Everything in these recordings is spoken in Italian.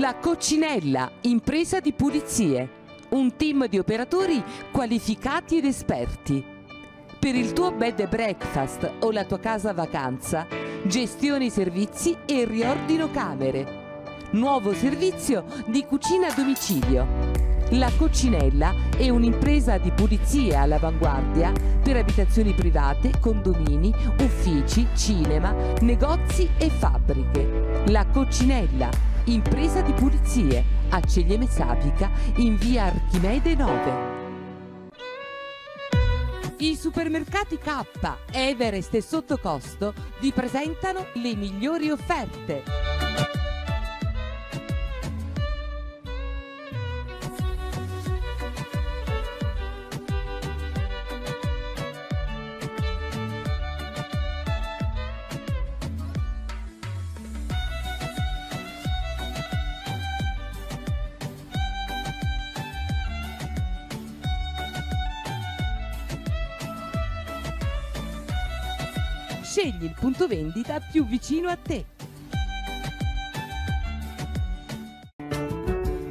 La Coccinella, impresa di pulizie. Un team di operatori qualificati ed esperti. Per il tuo bed and breakfast o la tua casa vacanza, gestione i servizi e riordino camere. Nuovo servizio di cucina a domicilio. La Coccinella è un'impresa di pulizie all'avanguardia per abitazioni private, condomini, uffici, cinema, negozi e fabbriche. La Coccinella impresa di pulizie a Ceglieme Sapica in via Archimede 9. I supermercati K, Everest e Sottocosto vi presentano le migliori offerte. il punto vendita più vicino a te.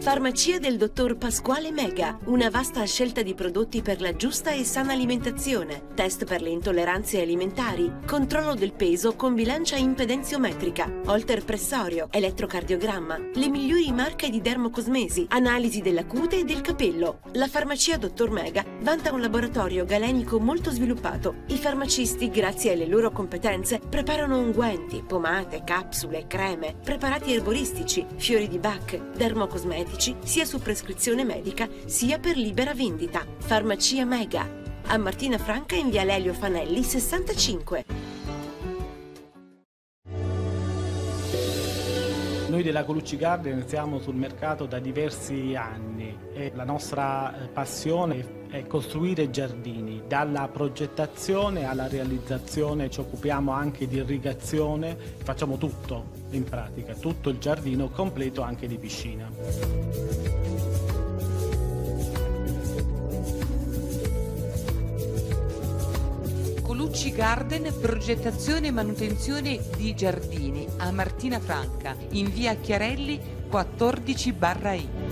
Farmacia del dottor Pasquale Mega, una vasta scelta di prodotti per la giusta e sana alimentazione, test per le intolleranze alimentari, controllo del peso con bilancia impedenziometrica, holter pressorio, elettrocardiogramma, le migliori marche di dermocosmesi, analisi della cute e del capello. La farmacia dottor Mega vanta un laboratorio galenico molto sviluppato. I farmacisti, grazie alle loro competenze, preparano unguenti, pomate, capsule, creme, preparati erboristici, fiori di Bach, dermocosmetici, farmaceutici sia su prescrizione medica sia per libera vendita. Farmacia Mega. A Martina Franca in via Lelio Fanelli 65 Noi della Colucci Garden siamo sul mercato da diversi anni e la nostra eh, passione è costruire giardini. Dalla progettazione alla realizzazione ci occupiamo anche di irrigazione, facciamo tutto in pratica, tutto il giardino completo anche di piscina. Luigi Garden progettazione e manutenzione di giardini a Martina Franca in via Chiarelli 14 barra I.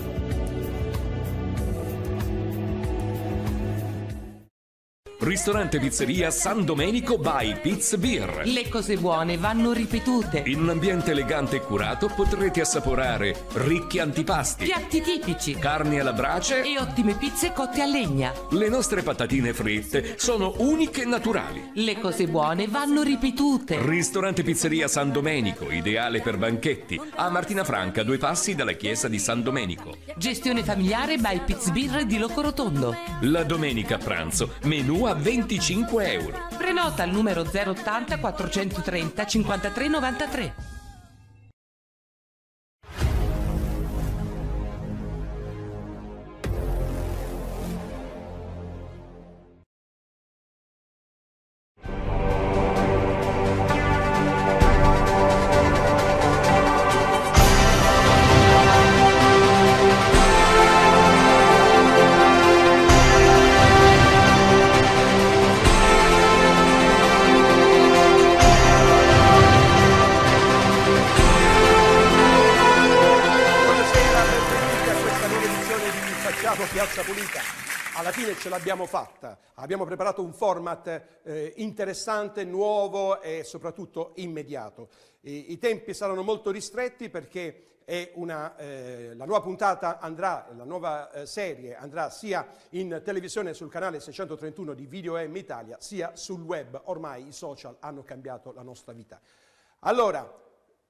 Ristorante Pizzeria San Domenico by Pizz Beer. Le cose buone vanno ripetute. In un ambiente elegante e curato potrete assaporare ricchi antipasti, piatti tipici, carni alla brace e ottime pizze cotte a legna. Le nostre patatine fritte sono uniche e naturali. Le cose buone vanno ripetute. Ristorante Pizzeria San Domenico, ideale per banchetti, a Martina Franca, due passi dalla chiesa di San Domenico. Gestione familiare by Pizz Beer di Locorotondo. La domenica a pranzo, menù a 25 euro. Prenota al numero 080 430 5393. l'abbiamo fatta, abbiamo preparato un format eh, interessante, nuovo e soprattutto immediato. I, I, tempi saranno molto ristretti perché una, eh, la nuova puntata andrà, la nuova eh, serie andrà sia in televisione sul canale 631 di Video M Italia, sia sul web, ormai i social hanno cambiato la nostra vita. Allora,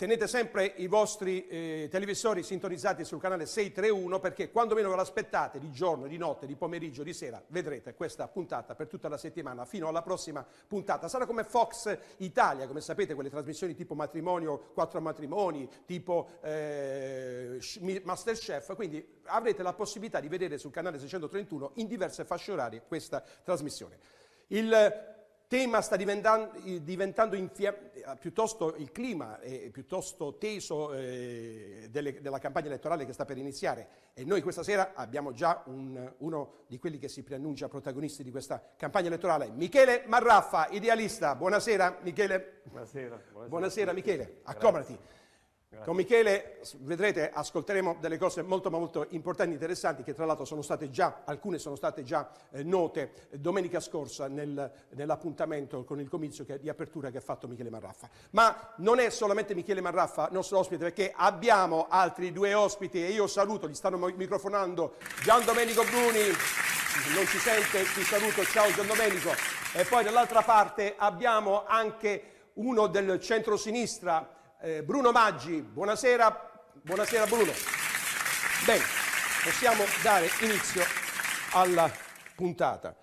tenete sempre i vostri eh, televisori sintonizzati sul canale 631 perché quando meno ve l'aspettate di giorno, di notte, di pomeriggio, di sera, vedrete questa puntata per tutta la settimana fino alla prossima puntata. Sarà come Fox Italia, come sapete, quelle trasmissioni tipo matrimonio, quattro matrimoni, tipo eh, Masterchef, quindi avrete la possibilità di vedere sul canale 631 in diverse fasce orarie questa trasmissione. Il tema sta diventando, diventando infiam- piuttosto il clima è piuttosto teso eh, delle, della campagna elettorale che sta per iniziare e noi questa sera abbiamo già un, uno di quelli che si preannuncia protagonisti di questa campagna elettorale, Michele Marraffa, idealista. Buonasera Michele. Buonasera. Buonasera, buonasera Michele, accomodati. Con Michele vedrete, ascolteremo delle cose molto molto importanti, interessanti, che tra l'altro sono state già, alcune sono state già eh, note eh, domenica scorsa nel, nell'appuntamento con il comizio che, di apertura che ha fatto Michele Marraffa. Ma non è solamente Michele Marraffa nostro ospite, perché abbiamo altri due ospiti e io saluto, gli stanno microfonando, Gian Domenico Bruni, non ci sente, ti saluto, ciao Gian Domenico. E poi dall'altra parte abbiamo anche uno del centro-sinistra, eh, Bruno Maggi. Buonasera, buonasera Bruno. Bene, possiamo dare inizio alla puntata.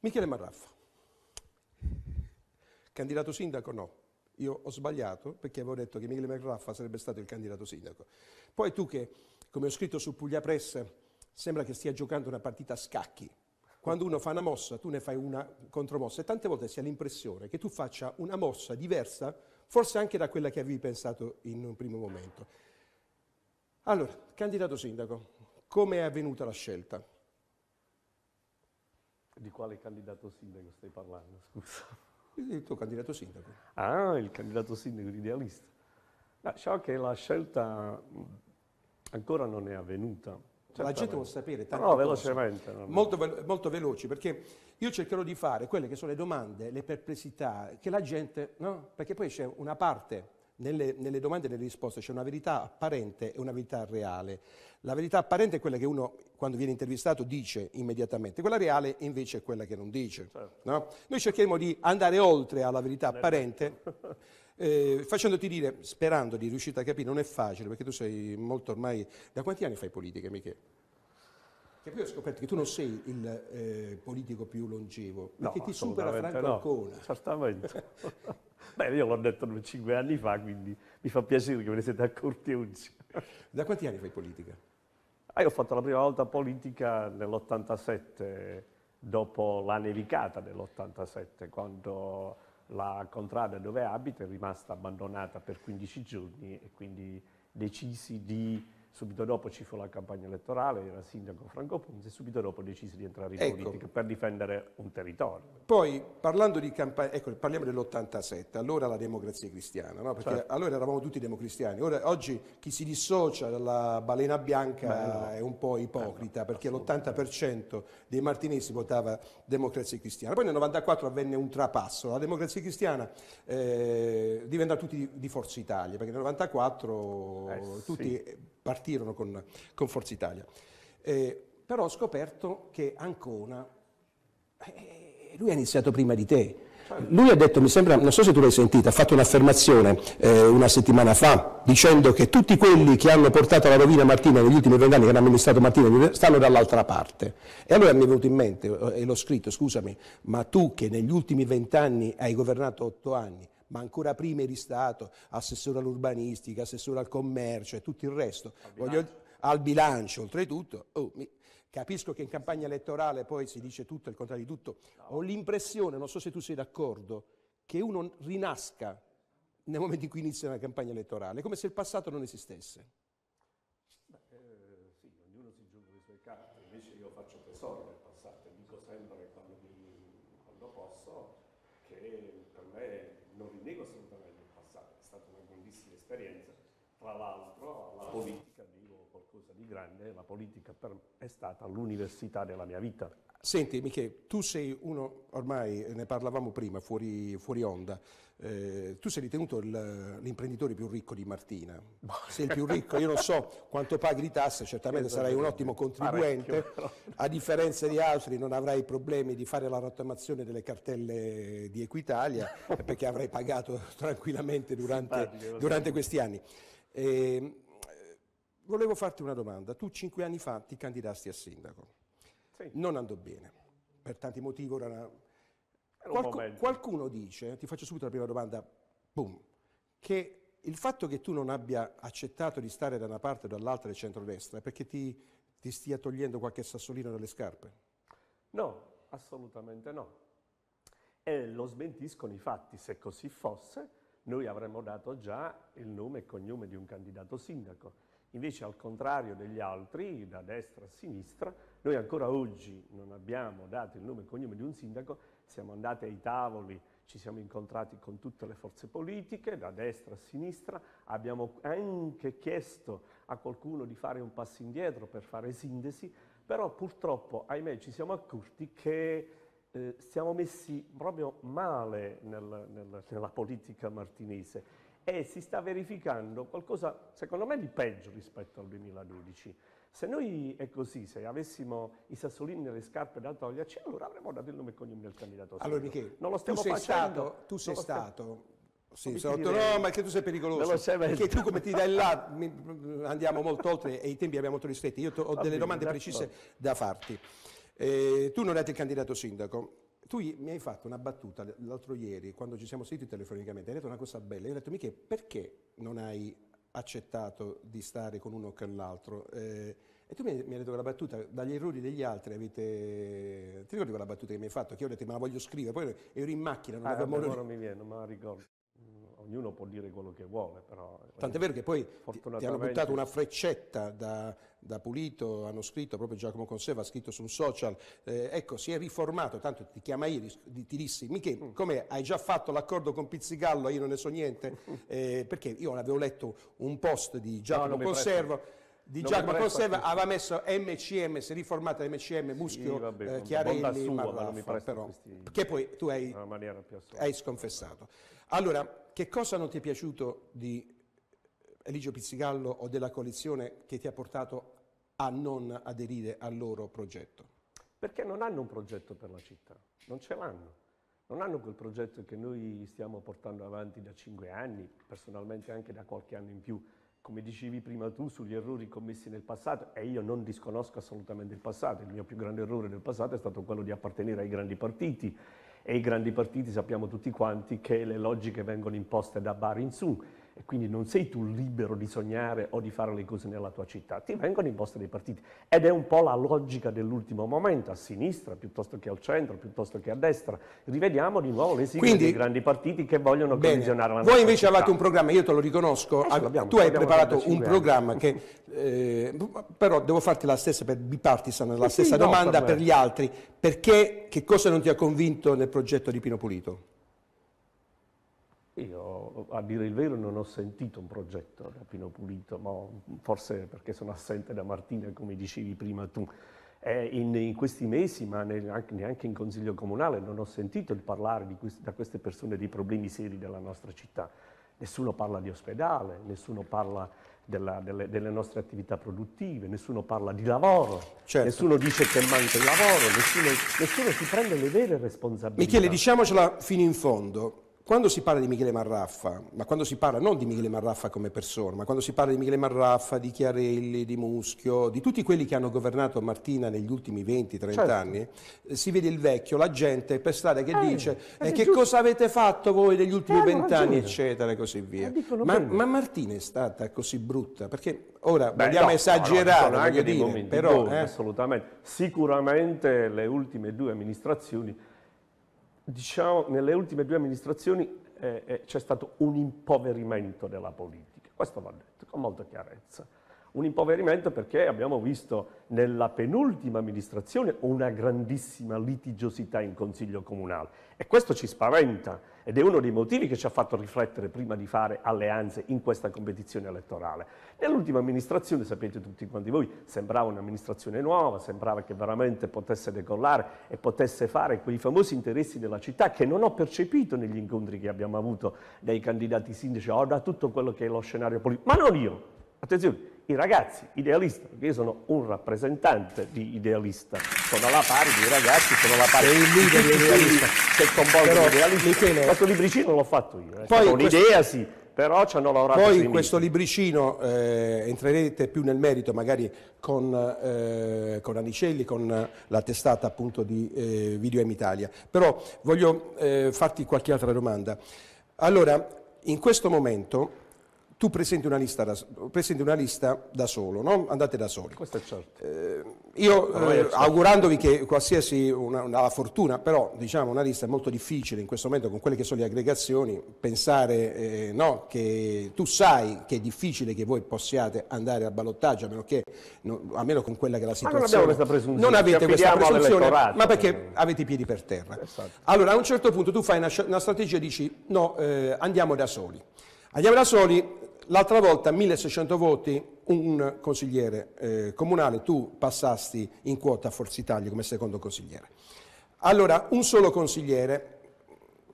Michele Marraffa, candidato sindaco no. Io ho sbagliato perché avevo detto che Michele Marraffa sarebbe stato il candidato sindaco. Poi tu che, come ho scritto su Puglia Press, sembra che stia giocando una partita a scacchi. Quando uno fa una mossa, tu ne fai una contromossa e tante volte si ha l'impressione che tu faccia una mossa diversa forse anche da quella che avevi pensato in un primo momento. Allora, candidato sindaco, come è avvenuta la scelta? Di quale candidato sindaco stai parlando, scusa? Il tuo candidato sindaco. Ah, il candidato sindaco idealista. Ma ciò che la scelta mm, ancora non è avvenuta, cioè, la gente vuole sapere tante no, velocemente, no, Molto, velo molto, veloci, perché io cercherò di fare quelle che sono le domande, le perplessità, che la gente, no? Perché poi c'è una parte, nelle, nelle domande e nelle risposte, c'è una verità apparente e una verità reale. La verità apparente è quella che uno, quando viene intervistato, dice immediatamente, quella reale invece è quella che non dice. Certo. Noi cercheremo di andare oltre alla verità apparente. eh, facendoti dire, sperando di riuscire a capire, non è facile perché tu sei molto ormai... Da quanti anni fai politica, Michele? Che poi ho scoperto che tu non sei il eh, politico più longevo, no, ti supera Franco no, Ancona. Esattamente. Beh, io l'ho detto cinque anni fa, quindi mi fa piacere che ve ne siete accorti oggi. da quanti anni fai politica? Ah, io ho fatto la prima volta politica nell'87, dopo la nevicata dell'87, quando la contrada dove abito è rimasta abbandonata per 15 giorni e quindi decisi di subito dopo ci fu la campagna elettorale, era sindaco Franco Ponzi e subito dopo decise di entrare in ecco. politica per difendere un territorio. Poi parlando di campagna, ecco, parliamo dell'87, allora la democrazia cristiana, no? perché certo. allora eravamo tutti democristiani, Ora, oggi chi si dissocia dalla balena bianca Bello. è un po' ipocrita, Bello. Eh, perché l'80% dei martinesi votava democrazia cristiana. Poi nel 94 avvenne un trapasso, la democrazia cristiana eh, diventò tutti di, di Forza Italia, perché nel 94 eh, tutti... Sì partirono con, con Forza Italia. Eh, però ho scoperto che Ancona, eh, lui ha iniziato prima di te. Certo. Lui ha detto, mi sembra, non so se tu l'hai sentita, ha fatto un'affermazione eh, una settimana fa dicendo che tutti quelli che hanno portato alla rovina Martina negli ultimi vent'anni, che hanno amministrato Martina, stanno dall'altra parte. E allora mi è venuto in mente, eh, e l'ho scritto, scusami, ma tu che negli ultimi vent'anni hai governato otto anni, ma ancora prima eri stato assessore all'urbanistica, assessore al commercio e tutto il resto. Al bilancio, Voglio, al bilancio oltretutto. Oh, mi, capisco che in campagna elettorale poi si dice tutto, il contrario di tutto. No. Ho l'impressione, non so se tu sei d'accordo, che uno rinasca nel momento in cui inizia una campagna elettorale, come se il passato non esistesse. Beh, eh, sì, ognuno si giunge i suoi casi, invece io faccio tesoro del passato, dico sempre quando, quando posso che per me nego assolutamente il passato, è stata una grandissima esperienza, tra l'altro alla, grande la politica per me è stata l'università della mia vita. Senti Michele, tu sei uno, ormai ne parlavamo prima, fuori, fuori onda, eh, tu sei ritenuto il, l'imprenditore più ricco di Martina, sei il più ricco, io non so quanto paghi di tasse, certamente sarai un ottimo contribuente, a differenza di altri non avrai problemi di fare la rottamazione delle cartelle di Equitalia, perché avrai pagato tranquillamente durante, durante questi anni. Eh, volevo farti una domanda. Tu cinque anni fa ti candidasti a sindaco. Sì. Non andò bene, per tanti motivi. Ora una... Qualc- qualcuno dice, ti faccio subito la prima domanda, boom, che il fatto che tu non abbia accettato di stare da una parte o dall'altra del centrodestra è perché ti, ti stia togliendo qualche sassolino dalle scarpe? No, assolutamente no. E lo smentiscono i fatti. Se così fosse, noi avremmo dato già il nome e cognome di un candidato sindaco Invece al contrario degli altri, da destra a sinistra, noi ancora oggi non abbiamo dato il nome e cognome di un sindaco, siamo andati ai tavoli, ci siamo incontrati con tutte le forze politiche, da destra a sinistra, abbiamo anche chiesto a qualcuno di fare un passo indietro per fare sintesi, però purtroppo, ahimè, ci siamo accorti che eh, siamo messi proprio male nel, nel, nella politica martinese e si sta verificando qualcosa, secondo me, di peggio rispetto al 2012. Se noi è così, se avessimo i sassolini nelle scarpe da toglierci, allora avremmo dato il nome e cognome del candidato. Allora, Michele, non lo stiamo tu sei facendo. Stato, tu sei stato sì, sono dire... no, ma che tu sei pericoloso. perché tu come ti dai là andiamo molto oltre e i tempi abbiamo molto ristretti. Io ho Va delle bene, domande precise da farti. Eh, tu non eri il candidato sindaco tu mi hai fatto una battuta l'altro ieri, quando ci siamo sentiti telefonicamente, hai detto una cosa bella, io ho detto Michele, perché non hai accettato di stare con uno o con l'altro? Eh, e tu mi, hai detto quella battuta, dagli errori degli altri avete... Ti ricordi quella battuta che mi hai fatto? Che io ho detto ma la voglio scrivere, poi ero in macchina, non ah, avevo... Amore... Non mi viene, non me la ricordo ognuno può dire quello che vuole, però... Eh, Tant'è vero che poi ti hanno buttato una freccetta da, da, Pulito, hanno scritto, proprio Giacomo Conserva ha scritto su un social, eh, ecco, si è riformato, tanto ti chiama ieri, ti dissi, Michele, mm. come hai già fatto l'accordo con Pizzigallo, io non ne so niente, eh, perché io avevo letto un post di Giacomo no, Conserva di non Giacomo Conserva aveva messo MCM, si è riformato MCM, Muschio, sì, vabbè, eh, Chiarelli, sua, Marraffa, però, questi... che poi tu hai, hai sconfessato. Allora, che cosa non ti è piaciuto di Eligio Pizzigallo o della coalizione che ti ha portato a non aderire al loro progetto? Perché non hanno un progetto per la città, non ce l'hanno. Non hanno quel progetto che noi stiamo portando avanti da cinque anni, personalmente anche da qualche anno in più. Come dicevi prima tu sugli errori commessi nel passato, e io non disconosco assolutamente il passato, il mio più grande errore nel passato è stato quello di appartenere ai grandi partiti e i grandi partiti sappiamo tutti quanti che le logiche vengono imposte da Barin Barinzun, e quindi non sei tu libero di sognare o di fare le cose nella tua città, ti vengono imposte dai partiti ed è un po' la logica dell'ultimo momento, a sinistra piuttosto che al centro, piuttosto che a destra, rivediamo di nuovo le sigle quindi, dei grandi partiti che vogliono bene, condizionare la nostra Voi invece città. avevate un programma, io te lo riconosco, eh sì, tu hai preparato un programma anni. che, eh, però devo farti la stessa per bipartisan, la eh sì, stessa no, domanda per, per gli altri, perché che cosa non ti ha convinto nel progetto di Pino Pulito? Io, a dire il vero, non ho sentito un progetto da Pino Pulito, ma forse perché sono assente da Martina, come dicevi prima tu. Eh, in, in, questi mesi, ma neanche, neanche, in Consiglio Comunale, non ho sentito il parlare questi, da queste persone dei problemi seri della nostra città. Nessuno parla di ospedale, nessuno parla della, delle, delle, nostre attività produttive, nessuno parla di lavoro, certo. nessuno dice che manca il lavoro, nessuno, nessuno si prende le vere responsabilità. Michele, diciamocela fino in fondo quando si parla di Michele Marraffa, ma quando si parla non di Michele Marraffa come persona, ma quando si parla di Michele Marraffa, di Chiarelli, di Muschio, di tutti quelli che hanno governato Martina negli ultimi 20-30 certo. anni, eh, si vede il vecchio, la gente per strada che eh, dice eh, eh che giusto. cosa avete fatto voi negli ultimi 20 eh, anni, eccetera e così via. Ma, ma, Martina è stata così brutta, perché ora Beh, vogliamo no, esagerare, no, no, anche dire, momenti, però... Buoni, assolutamente. Sicuramente le ultime due amministrazioni diciamo, nelle ultime due amministrazioni eh, eh, c'è stato un impoverimento della politica. Questo va detto con molta chiarezza. Un impoverimento perché abbiamo visto nella penultima amministrazione una grandissima litigiosità in Consiglio Comunale e questo ci spaventa ed è uno dei motivi che ci ha fatto riflettere prima di fare alleanze in questa competizione elettorale. Nell'ultima amministrazione, sapete tutti quanti voi, sembrava un'amministrazione nuova, sembrava che veramente potesse decollare e potesse fare quei famosi interessi della città che non ho percepito negli incontri che abbiamo avuto dai candidati sindaci o da tutto quello che è lo scenario politico, ma non io. Attenzione, i ragazzi idealisti, perché io sono un rappresentante di idealista, sono alla pari dei ragazzi, sono alla pari dei leader di idealista, che compongono idealista. Questo libricino l'ho fatto io, è eh. Poi un'idea cioè, questo... sì, però ci hanno lavorato Poi in questo libricino eh, entrerete più nel merito magari con, eh, con Anicelli, con la testata appunto di eh, Video M Italia, però voglio eh, farti qualche altra domanda. Allora, in questo momento tu presenti una lista da, una lista da solo, no? andate da soli. Questo è certo. Eh, io eh, certo. augurandovi che qualsiasi una, una, fortuna, però diciamo una lista è molto difficile in questo momento con quelle che sono le aggregazioni, pensare eh, no, che tu sai che è difficile che voi possiate andare al ballottaggio, a meno che, no, almeno con quella che è la situazione. Ma non abbiamo questa presunzione. Non avete questa presunzione, ma perché avete i piedi per terra. Esatto. Allora a un certo punto tu fai una, una strategia e dici no, eh, andiamo da soli. Andiamo da soli l'altra volta 1600 voti un consigliere eh, comunale, tu passasti in quota a Forza Italia come secondo consigliere. Allora, un solo consigliere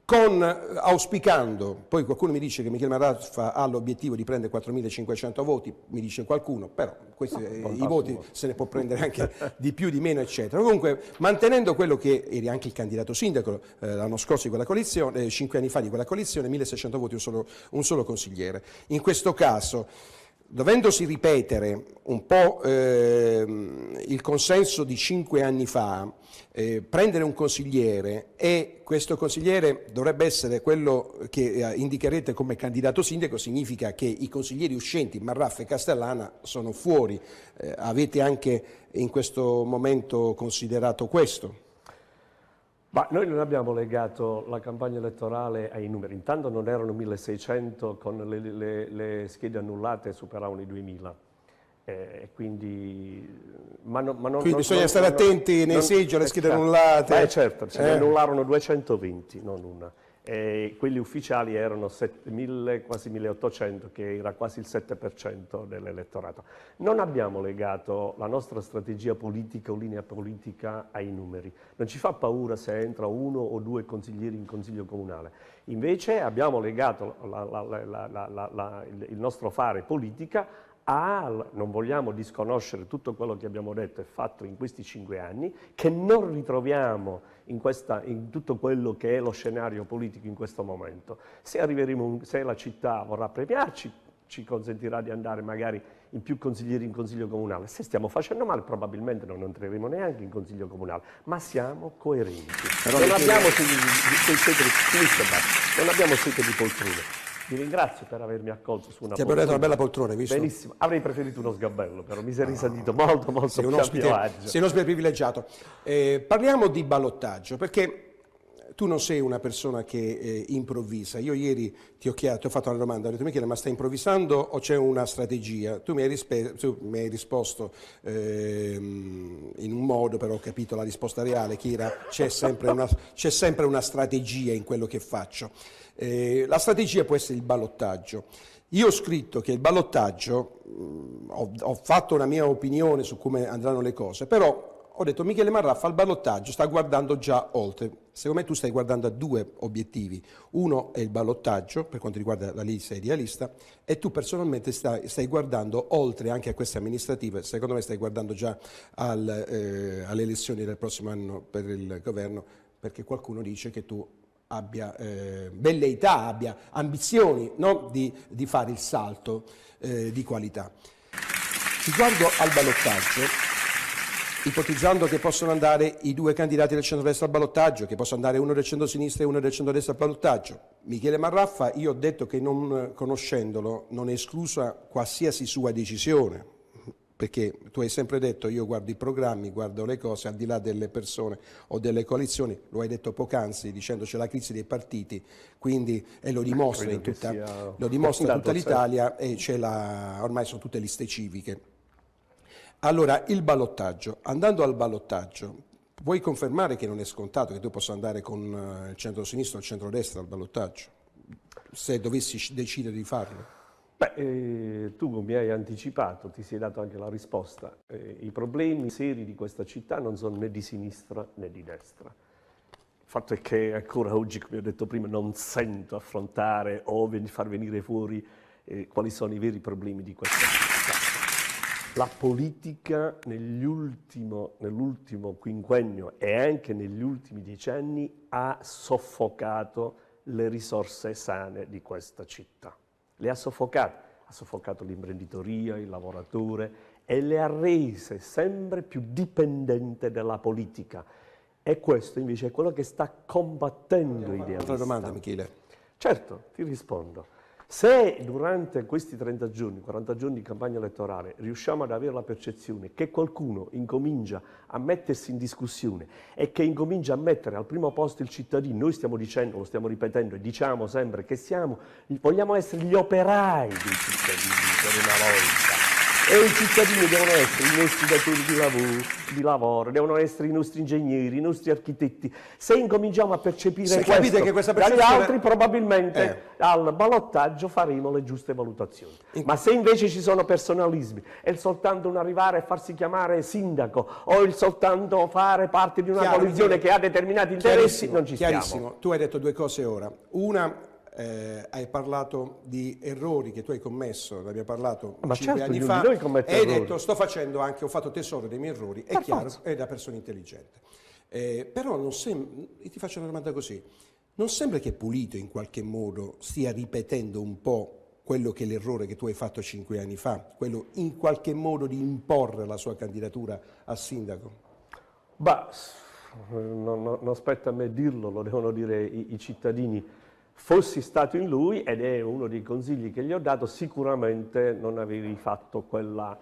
con, auspicando, poi qualcuno mi dice che Michele Maraffa ha l'obiettivo di prendere 4.500 voti, mi dice qualcuno, però questi, no, eh, i voti se ne può prendere anche di più, di meno, eccetera. Comunque, mantenendo quello che era anche il candidato sindaco eh, l'anno scorso di quella coalizione, eh, 5 anni fa di quella coalizione, 1.600 voti un solo, un solo consigliere. In questo caso... Dovendosi ripetere un po' ehm, il consenso di cinque anni fa, eh, prendere un consigliere e questo consigliere dovrebbe essere quello che eh, indicherete come candidato sindaco, significa che i consiglieri uscenti Marraffa e Castellana sono fuori. Eh, avete anche in questo momento considerato questo? Ma noi non abbiamo legato la campagna elettorale ai numeri, intanto non erano 1600 con le, le, le schede annullate superavano i 2000. Eh, quindi, ma no, ma non, quindi non, bisogna non, stare attenti nei seggi alle schede eh, annullate. Eh, certo, se ne eh. annullarono 220, non una e quelli ufficiali erano 7, 1000, quasi 1800, che era quasi il 7% dell'elettorato. Non abbiamo legato la nostra strategia politica o linea politica ai numeri. Non ci fa paura se entra uno o due consiglieri in consiglio comunale. Invece abbiamo legato la, la, la, il nostro fare politica a, non vogliamo disconoscere tutto quello che abbiamo detto e fatto in questi cinque anni, che non ritroviamo in, questa, in tutto quello che è lo scenario politico in questo momento. Se, se la città vorrà premiarci, ci consentirà di andare magari in più consiglieri in consiglio comunale. Se stiamo facendo male probabilmente non entreremo neanche in consiglio comunale, ma siamo coerenti. non, abbiamo di, Non abbiamo, sete di poltrone, vi ringrazio per avermi accolto su una Ti abbiamo dato una bella poltrona, hai visto? Benissimo, avrei preferito uno sgabello, però mi sei risentito no. Ah. molto, molto sei un ospite, Sei un ospite privilegiato. Eh, parliamo di ballottaggio, perché tu non sei una persona che eh, improvvisa. Io ieri ti ho, chiesto, ti ho fatto una domanda, ho detto Michele, ma stai improvvisando o c'è una strategia? Tu mi hai, tu mi hai risposto eh, in un modo, però ho capito la risposta reale, Kira, c'è sempre, una, sempre una strategia in quello che faccio. Eh, la strategia può essere il ballottaggio. Io ho scritto che il ballottaggio, mh, mm, ho, ho fatto una mia opinione su come andranno le cose, però ho detto Michele Marraffa al ballottaggio sta guardando già oltre. Secondo me tu stai guardando a due obiettivi. Uno è il ballottaggio per quanto riguarda la lista idealista e tu personalmente stai, stai guardando oltre anche a queste amministrative, secondo me stai guardando già al, eh, alle elezioni del prossimo anno per il governo perché qualcuno dice che tu abbia eh, velleità, abbia ambizioni no? di, di, fare il salto eh, di qualità. Riguardo al ballottaggio, ipotizzando che possono andare i due candidati del centro-destra al ballottaggio, che possa andare uno del centro-sinistra e uno del centro-destra al ballottaggio, Michele Marraffa, io ho detto che non eh, conoscendolo non è esclusa qualsiasi sua decisione, perché tu hai sempre detto io guardo i programmi, guardo le cose al di là delle persone o delle coalizioni, lo hai detto poc'anzi dicendo c'è la crisi dei partiti quindi, e lo eh, dimostra, in tutta, lo dimostra tutta l'Italia e la, ormai sono tutte liste civiche. Allora il ballottaggio, andando al ballottaggio, vuoi confermare che non è scontato che tu possa andare con eh, il centro-sinistra o il centro-destra al ballottaggio se dovessi decidere di farlo? Beh, eh, tu mi hai anticipato, ti sei dato anche la risposta. Eh, I problemi seri di questa città non sono né di sinistra né di destra. Il fatto è che ancora oggi, come ho detto prima, non sento affrontare o far venire fuori eh, quali sono i veri problemi di questa città. La politica nell'ultimo quinquennio e anche negli ultimi decenni ha soffocato le risorse sane di questa città le ha soffocate, ha soffocato l'imprenditoria, il lavoratore e le ha rese sempre più dipendenti dalla politica. E questo invece è quello che sta combattendo Idealista. Un'altra domanda, Michele. Certo, ti rispondo. Se durante questi 30 giorni, 40 giorni di campagna elettorale riusciamo ad avere la percezione che qualcuno incomincia a mettersi in discussione e che incomincia a mettere al primo posto il cittadino, noi stiamo dicendo, lo stiamo ripetendo e diciamo sempre che siamo, vogliamo essere gli operai dei cittadini per una volta e i cittadini devono essere i nostri datori di lavoro, di lavoro, devono essere i nostri ingegneri, i nostri architetti. Se incominciamo a percepire Se questo che questa percezione... dagli altri, probabilmente eh. al ballottaggio faremo le giuste valutazioni. In... Ma se invece ci sono personalismi, è soltanto un arrivare e farsi chiamare sindaco o il soltanto fare parte di una coalizione che ha determinati interessi, non ci stiamo. Chiarissimo, tu hai detto due cose ora. Una eh, hai parlato di errori che tu hai commesso, ne abbiamo parlato Ma cinque certo, anni fa, e hai detto sto facendo anche, ho fatto tesoro dei miei errori, è per chiaro, forza. è da persona intelligente. Eh, però non sem- ti faccio una domanda così, non sembra che Pulito in qualche modo stia ripetendo un po' quello che è l'errore che tu hai fatto cinque anni fa, quello in qualche modo di imporre la sua candidatura a sindaco? Beh, non, non, non, spetta a me dirlo, lo devono dire i, i cittadini fossi stato in lui, ed è uno dei consigli che gli ho dato, sicuramente non avevi fatto quella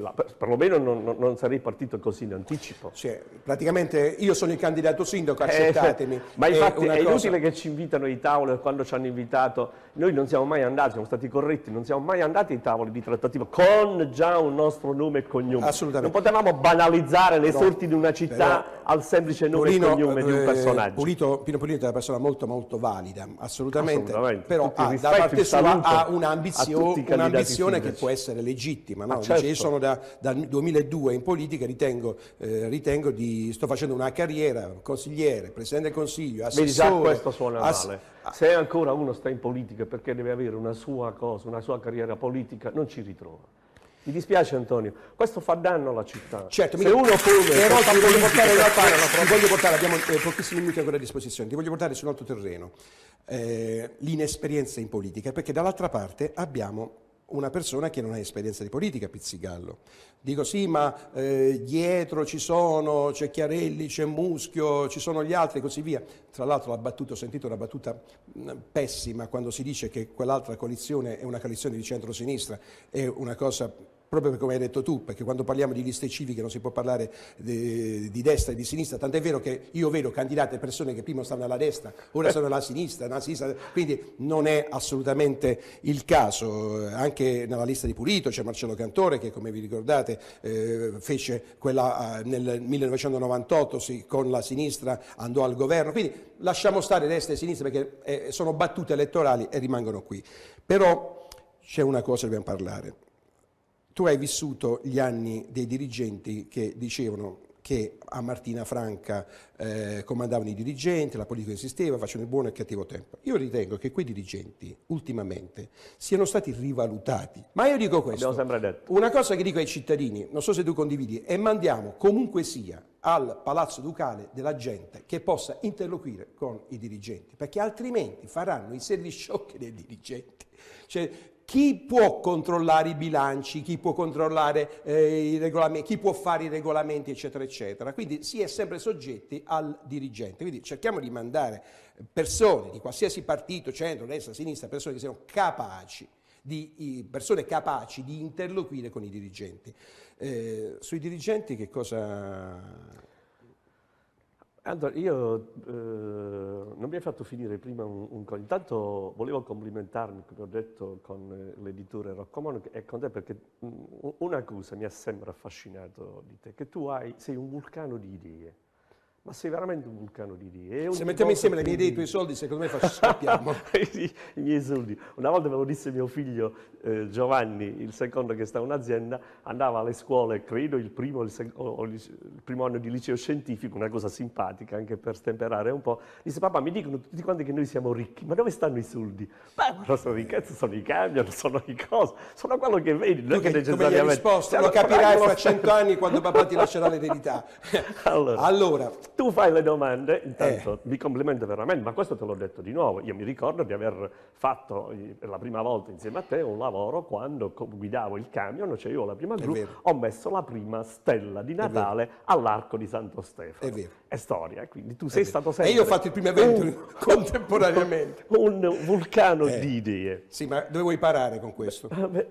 quella, per, perlomeno non, non, sarei partito così in anticipo. Cioè, praticamente io sono il candidato sindaco, eh, accettatemi. Eh, ma infatti è, è inutile cosa... che ci invitano ai tavoli quando ci hanno invitato. Noi non siamo mai andati, siamo stati corretti, non siamo mai andati ai tavoli di trattativa con già un nostro nome e cognome. Assolutamente. Non potevamo banalizzare le no, sorti di una città però, al semplice nome Purino, e cognome eh, di un eh, personaggio. Pulito, Pino Pulito è una persona molto molto valida, assolutamente. assolutamente. Però ha, da parte sua ha un'ambizione, un'ambizione che può essere legittima. Ah, no? Ah, certo. Dice, io sono da, dal 2002 in politica ritengo, eh, ritengo, di, sto facendo una carriera, consigliere, presidente del consiglio, ah, assessore. Vedi già questo suona ass- male. Se ancora uno sta in politica perché deve avere una sua cosa, una sua carriera politica, non ci ritrova. Mi dispiace Antonio, questo fa danno alla città. Certo, se uno può... Però ti voglio portare, in realtà, ti voglio portare, abbiamo eh, pochissimi minuti ancora a disposizione, ti voglio portare su un altro terreno, eh, l'inesperienza in politica, perché dall'altra parte abbiamo una persona che non ha esperienza di politica, Pizzigallo. Dico sì, ma eh, dietro ci sono, c'è Chiarelli, c'è Muschio, ci sono gli altri e così via. Tra l'altro la battuta, ho sentito una battuta mh, pessima quando si dice che quell'altra coalizione è una coalizione di centro-sinistra, è una cosa proprio come hai detto tu, perché quando parliamo di liste civiche non si può parlare di, di destra e di sinistra, tant'è vero che io vedo candidate persone che prima stanno alla destra, ora sono alla sinistra, alla sinistra, quindi non è assolutamente il caso. Anche nella lista di Pulito c'è Marcello Cantore che come vi ricordate eh, fece quella eh, nel 1998 sì, con la sinistra andò al governo, quindi lasciamo stare destra e sinistra perché eh, sono battute elettorali e rimangono qui. Però c'è una cosa che dobbiamo parlare. Tu hai vissuto gli anni dei dirigenti che dicevano che a Martina Franca eh, comandavano i dirigenti, la politica esisteva, facevano il buono e il cattivo tempo. Io ritengo che quei dirigenti ultimamente siano stati rivalutati. Ma io dico questo, una cosa che dico ai cittadini, non so se tu condividi, è mandiamo comunque sia al Palazzo Ducale della gente che possa interloquire con i dirigenti, perché altrimenti faranno i service sciocchi dei dirigenti. Cioè, chi può controllare i bilanci, chi può controllare eh, i regolamenti, chi può fare i regolamenti, eccetera, eccetera. Quindi si è sempre soggetti al dirigente. Quindi cerchiamo di mandare persone di qualsiasi partito, centro, destra, sinistra, persone che siano capaci di persone capaci di interloquire con i dirigenti. Eh, sui dirigenti che cosa allora, io eh, non mi hai fatto finire prima un, un Intanto volevo complimentarmi, come ho detto, con eh, l'editore Rocco Monaco e con te perché mm, una cosa mi ha sempre affascinato di te, che tu hai, sei un vulcano di idee ma sei veramente un vulcano di idee. Se mettiamo insieme le mie idee e i tuoi soldi, secondo me facciamo scappiamo. I miei soldi. Una volta me lo disse mio figlio eh, Giovanni, il secondo che sta in un'azienda, andava alle scuole, credo il primo, il, sec- o, il primo anno di liceo scientifico, una cosa simpatica anche per stemperare un po'. Disse papà, mi dicono tutti quanti che noi siamo ricchi, ma dove stanno i soldi? Beh, ma non sono i sono i camion, sono i cose, sono quello che vedi, non è che necessariamente... Come gli risposto, lo capirai fra cento anni quando papà ti lascerà l'eredità. allora, allora tu fai le domande, eh. intanto eh. mi complimento veramente, ma questo te l'ho detto di nuovo, io mi ricordo di aver fatto eh, per la prima volta insieme a te un lavoro quando guidavo il camion, cioè io la prima gru, ho messo la prima stella di Natale all'arco di Santo Stefano. È vero. È storia, eh, quindi tu È sei vero. stato sempre... E io ho fatto il primo evento un, contemporaneamente. Un vulcano eh. di idee. Sì, ma dove vuoi parare con questo?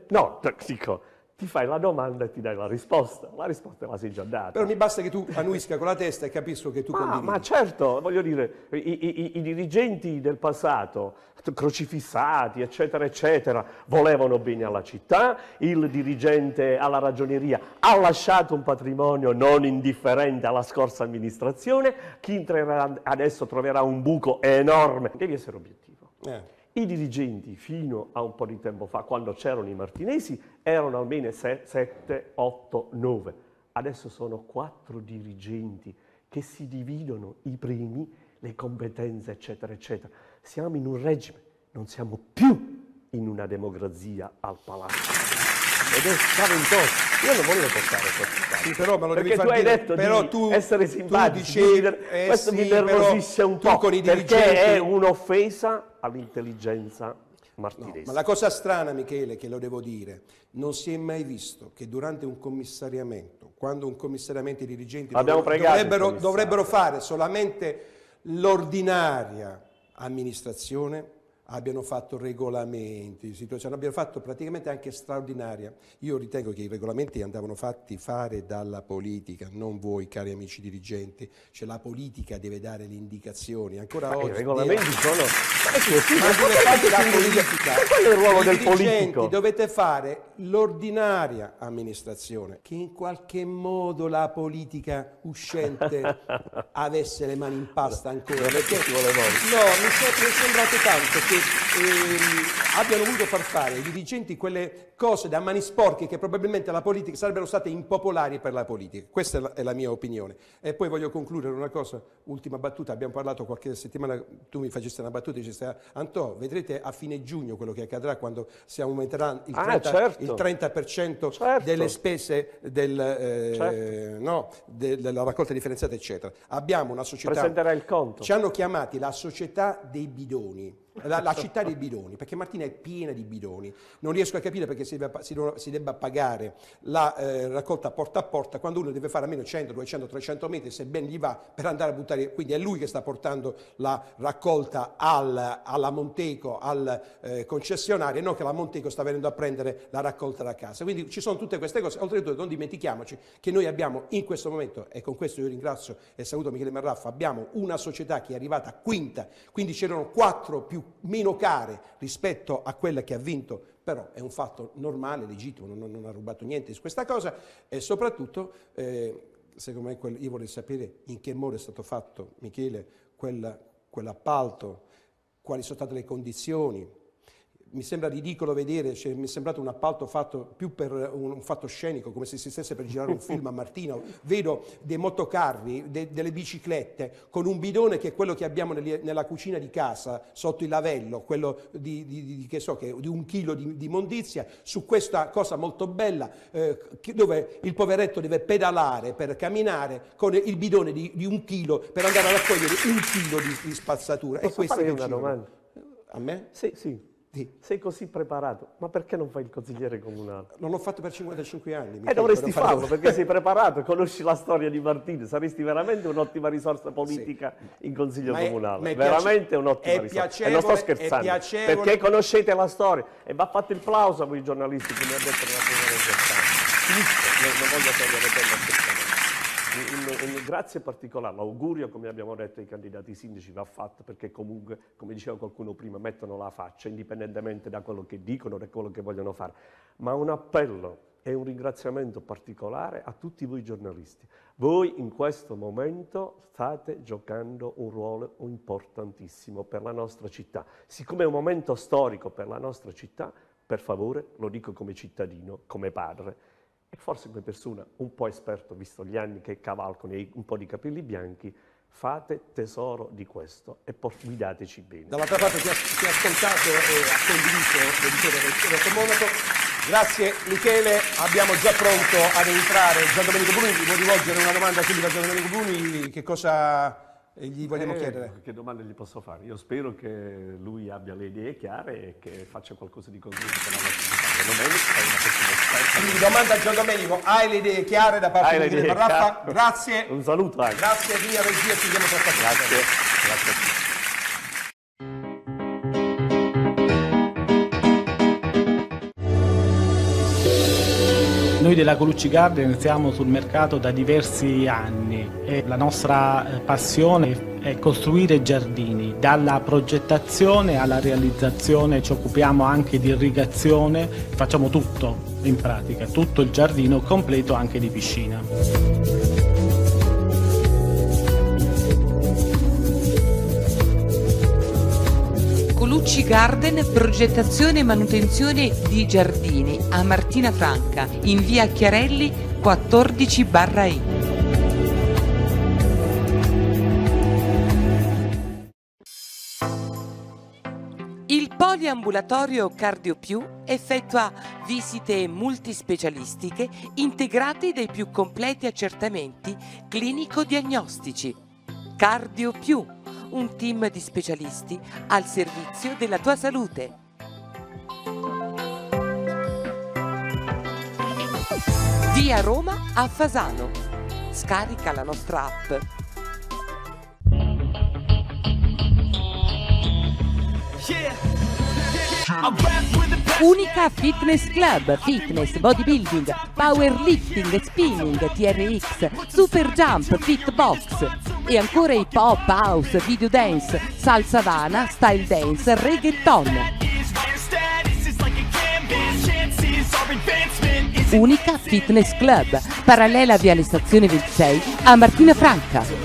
No, dico ti fai la domanda e ti dai la risposta. La risposta la sei già data. Però mi basta che tu annuisca con la testa e capisco che tu ma, condividi. Ma certo, voglio dire, i, i, i dirigenti del passato, crocifissati, eccetera, eccetera, volevano bene alla città, il dirigente alla ragioneria ha lasciato un patrimonio non indifferente alla scorsa amministrazione, chi entrerà adesso troverà un buco enorme. Devi essere obiettivo. Eh. I dirigenti fino a un po' di tempo fa, quando c'erano i martinesi, erano almeno 7, 8, 9. Adesso sono quattro dirigenti che si dividono i primi, le competenze, eccetera, eccetera. Siamo in un regime, non siamo più in una democrazia al palazzo ed è spaventoso. Io non volevo toccare questo sì, però me lo perché devi tu hai dire. detto però tu, essere simpatico, dicevi, eh questo sì, mi nervosisce un po', perché è un'offesa all'intelligenza martinese. No, ma la cosa strana, Michele, che lo devo dire, non si è mai visto che durante un commissariamento, quando un commissariamento i dirigenti dovrebbero, dovrebbero, dovrebbero fare solamente l'ordinaria amministrazione, abbiano fatto regolamenti, situazioni, abbiano fatto praticamente anche straordinaria. Io ritengo che i regolamenti andavano fatti fare dalla politica, non voi cari amici dirigenti, cioè la politica deve dare le indicazioni. Ancora ma oggi i regolamenti dire... sono ma sì, sì, ma politica. qual è il ruolo del politico? Dovete fare l'ordinaria amministrazione che in qualche modo la politica uscente avesse le mani in pasta ancora perché No, mi, so, sembrato tanto che ehm, abbiano voluto far fare ai dirigenti quelle cose da mani sporche che probabilmente la politica sarebbero state impopolari per la politica. Questa è la, è la mia opinione. E poi voglio concludere una cosa, ultima battuta, abbiamo parlato qualche settimana, tu mi faceste una battuta e diceste Antò, vedrete a fine giugno quello che accadrà quando si aumenterà il 30%, ah, certo. il 30% certo. delle spese del, eh, certo. no, de, della raccolta differenziata, eccetera. Abbiamo una società... Presenterà il conto. Ci hanno chiamati la società dei bidoni. La, la città dei bidoni, perché Martina è piena di bidoni. Non riesco a capire perché si si debba, si si debba pagare la eh, raccolta porta a porta quando uno deve fare almeno 100, 200, 300 metri, se ben gli va, per andare a buttare, quindi è lui che sta portando la raccolta al, alla Monteco, al eh, concessionario, e non che la Monteco sta venendo a prendere la raccolta da casa. Quindi ci sono tutte queste cose, oltretutto non dimentichiamoci che noi abbiamo in questo momento, e con questo io ringrazio e saluto Michele Marraffa, abbiamo una società che è arrivata quinta, quindi c'erano quattro più meno care rispetto a quella che ha vinto però è un fatto normale, legittimo, non, non ha rubato niente di questa cosa e soprattutto, eh, secondo me, quel, io vorrei sapere in che modo è stato fatto, Michele, quella, quell'appalto, quali sono state le condizioni, mi sembra ridicolo vedere, cioè, mi è sembrato un appalto fatto più per un, un, fatto scenico, come se si stesse per girare un film a Martino. Vedo dei motocarri, de, delle biciclette, con un bidone che è quello che abbiamo nelle, nella cucina di casa, sotto il lavello, quello di, di, di, so, che, di un chilo di, immondizia, su questa cosa molto bella, eh, che, dove il poveretto deve pedalare per camminare con il bidone di, un chilo per andare a raccogliere un chilo di, spazzatura. Posso e questa è una domanda? A me? Sì, sì. Di. Sei così preparato, ma perché non fai il consigliere comunale? Non l'ho fatto per 55 anni. E eh, dovresti farlo fare... perché sei preparato, conosci la storia di Martini, saresti veramente un'ottima risorsa politica sì. in consiglio ma comunale. È, veramente piace... un'ottima risorsa. E non sto scherzando, piacevole... perché conoscete la storia. E va fatto il plauso a voi giornalisti che mi hanno detto nella prima conversazione. Non voglio togliere tempo a un, un grazie particolare, l'augurio come abbiamo detto ai candidati sindaci va fatto perché comunque, come diceva qualcuno prima, mettono la faccia indipendentemente da quello che dicono, da quello che vogliono fare, ma un appello e un ringraziamento particolare a tutti voi giornalisti. Voi in questo momento state giocando un ruolo importantissimo per la nostra città. Siccome è un momento storico per la nostra città, per favore, lo dico come cittadino, come padre, e forse come persona un po' esperto, visto gli anni che cavalcano e un po' di capelli bianchi, fate tesoro di questo e guidateci bene. Dall'altra parte ti ha, ti ha ascoltato e ha condiviso l'editore del Rosso Monaco. Grazie Michele, abbiamo già pronto ad entrare Gian Domenico Bruni, ti vuoi rivolgere una domanda subito a Gian Domenico Bruni, che cosa eh, gli vogliamo eh, chiedere? Che domande gli posso fare? Io spero che lui abbia le idee chiare e che faccia qualcosa di concreto per la nostra città. Domenico è una persona quindi domanda a Gian Domenico, hai le idee chiare da parte hai di Gre Parraffa? Grazie. Un saluto anche. Grazie mia regia, ci vediamo tra poco. Grazie. Grazie a tutti. Noi della Colucci Garden siamo sul mercato da diversi anni e la nostra eh, passione è costruire giardini. Dalla progettazione alla realizzazione ci occupiamo anche di irrigazione, facciamo tutto in pratica tutto il giardino completo anche di piscina. Colucci Garden, progettazione e manutenzione di giardini a Martina Franca, in via Chiarelli 14 barra I. Il poliambulatorio Cardio Più effettua visite multispecialistiche integrate dai più completi accertamenti clinico-diagnostici. Cardio Più, un team di specialisti al servizio della tua salute. Via Roma a Fasano. Scarica la nostra app. Yeah. Unica Fitness Club, fitness, bodybuilding, powerlifting, spinning, TRX, super jump, fitbox e ancora i pop, house, video dance, salsa vana, style dance, reggaeton. Unica Fitness Club, parallela via le stazioni 26 a Martina Franca.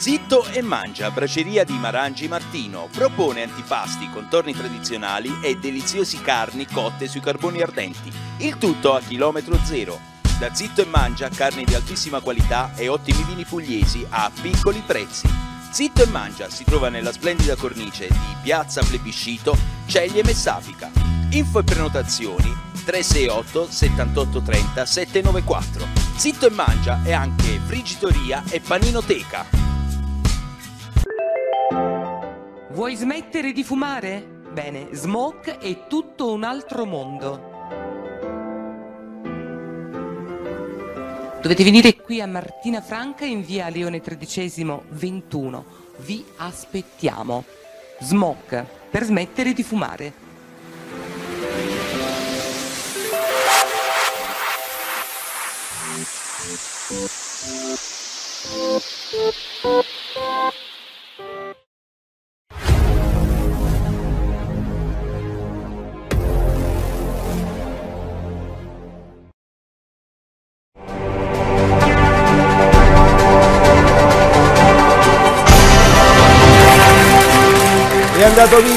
Zitto e mangia, braceria di Marangi Martino, propone antipasti, contorni tradizionali e deliziosi carni cotte sui carboni ardenti, il tutto a chilometro zero. Da Zitto e mangia carni di altissima qualità e ottimi vini pugliesi a piccoli prezzi. Zitto e mangia si trova nella splendida cornice di Piazza Plebiscito, Ceglie Messapica. Info e prenotazioni 368 7830 794. Zitto e mangia è anche frigitoria e paninoteca. Vuoi smettere di fumare? Bene, Smoke è tutto un altro mondo. Dovete venire qui a Martina Franca in via Leone XIII 21. Vi aspettiamo. Smoke, per smettere di fumare. Thank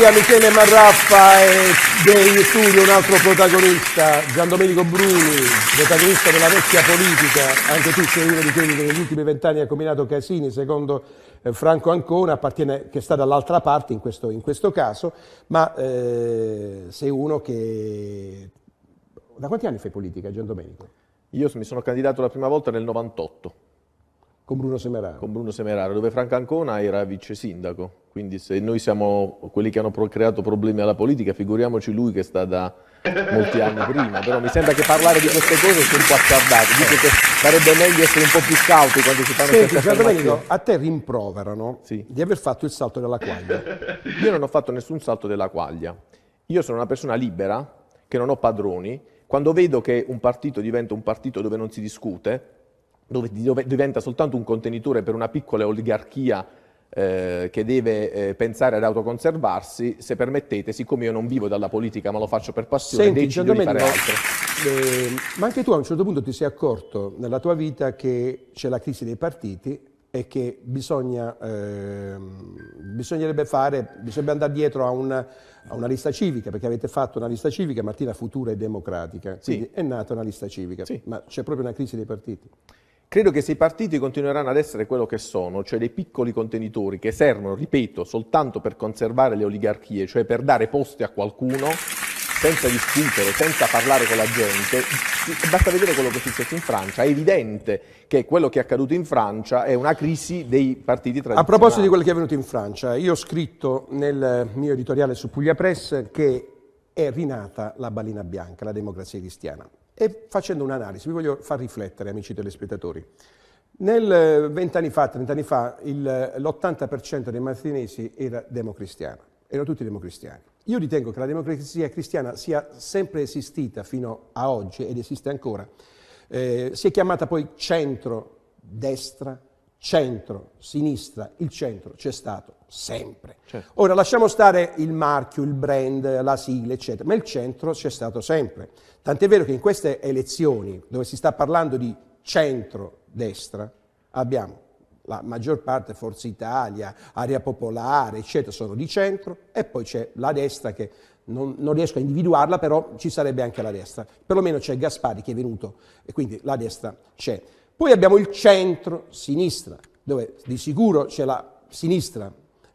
regia Michele Marraffa e dei studio un altro protagonista, Gian Domenico Bruni, protagonista della vecchia politica, anche tu sei uno di quelli che negli ultimi vent'anni ha combinato casini, secondo eh, Franco Ancona, appartiene, che sta dall'altra parte in questo, in questo caso, ma eh, sei uno che... Da quanti anni fai politica, Gian Domenico? Io mi sono candidato la prima volta nel 98. Con Bruno Semeraro. Con Bruno Semeraro, dove Franca Ancona era vice sindaco. Quindi se noi siamo quelli che hanno creato problemi alla politica, figuriamoci lui che sta da molti anni prima. Però mi sembra che parlare di queste cose sia un po' azzardato. Dico che sarebbe meglio essere un po' più cauti quando si fanno Senti, queste affermazioni. a te rimproverano sì. di aver fatto il salto della quaglia. Io non ho fatto nessun salto della quaglia. Io sono una persona libera, che non ho padroni. Quando vedo che un partito diventa un partito dove non si discute, dove, diventa soltanto un contenitore per una piccola oligarchia eh, che deve eh, pensare ad autoconservarsi, se permettete, siccome io non vivo dalla politica ma lo faccio per passione, Senti, decido di fare altro. Eh, ma anche tu a un certo punto ti sei accorto nella tua vita che c'è la crisi dei partiti e che bisogna, ehm, bisognerebbe fare, bisognerebbe andare dietro a una, a una, lista civica, perché avete fatto una lista civica, Martina Futura e Democratica, quindi sì. è nata una lista civica, sì. ma c'è proprio una crisi dei partiti. Credo che se i partiti continueranno ad essere quello che sono, cioè dei piccoli contenitori che servono, ripeto, soltanto per conservare le oligarchie, cioè per dare posti a qualcuno, senza discutere, senza parlare con la gente, basta vedere quello che è successo in Francia, è evidente che quello che è accaduto in Francia è una crisi dei partiti tradizionali. A proposito di quello che è avvenuto in Francia, io ho scritto nel mio editoriale su Puglia Press che è rinata la balina bianca, la democrazia cristiana. E facendo un'analisi, vi voglio far riflettere, amici telespettatori. Nel 20 eh, anni fa, 30 anni fa, l'80% dei martinesi era democristiano, erano tutti democristiani. Io ritengo che la democrazia cristiana sia sempre esistita fino a oggi ed esiste ancora. Eh, si è chiamata poi centro-destra, centro-sinistra, il centro c'è stato sempre. Certo. Ora lasciamo stare il marchio, il brand, la sigla, eccetera, ma il centro c'è stato sempre. Tant'è vero che in queste elezioni, dove si sta parlando di centro-destra, abbiamo la maggior parte Forza Italia, Area Popolare, eccetera, sono di centro, e poi c'è la destra che non, non, riesco a individuarla, però ci sarebbe anche la destra. Perlomeno c'è Gaspari che è venuto, e quindi la destra c'è. Poi abbiamo il centro-sinistra, dove di sicuro c'è la sinistra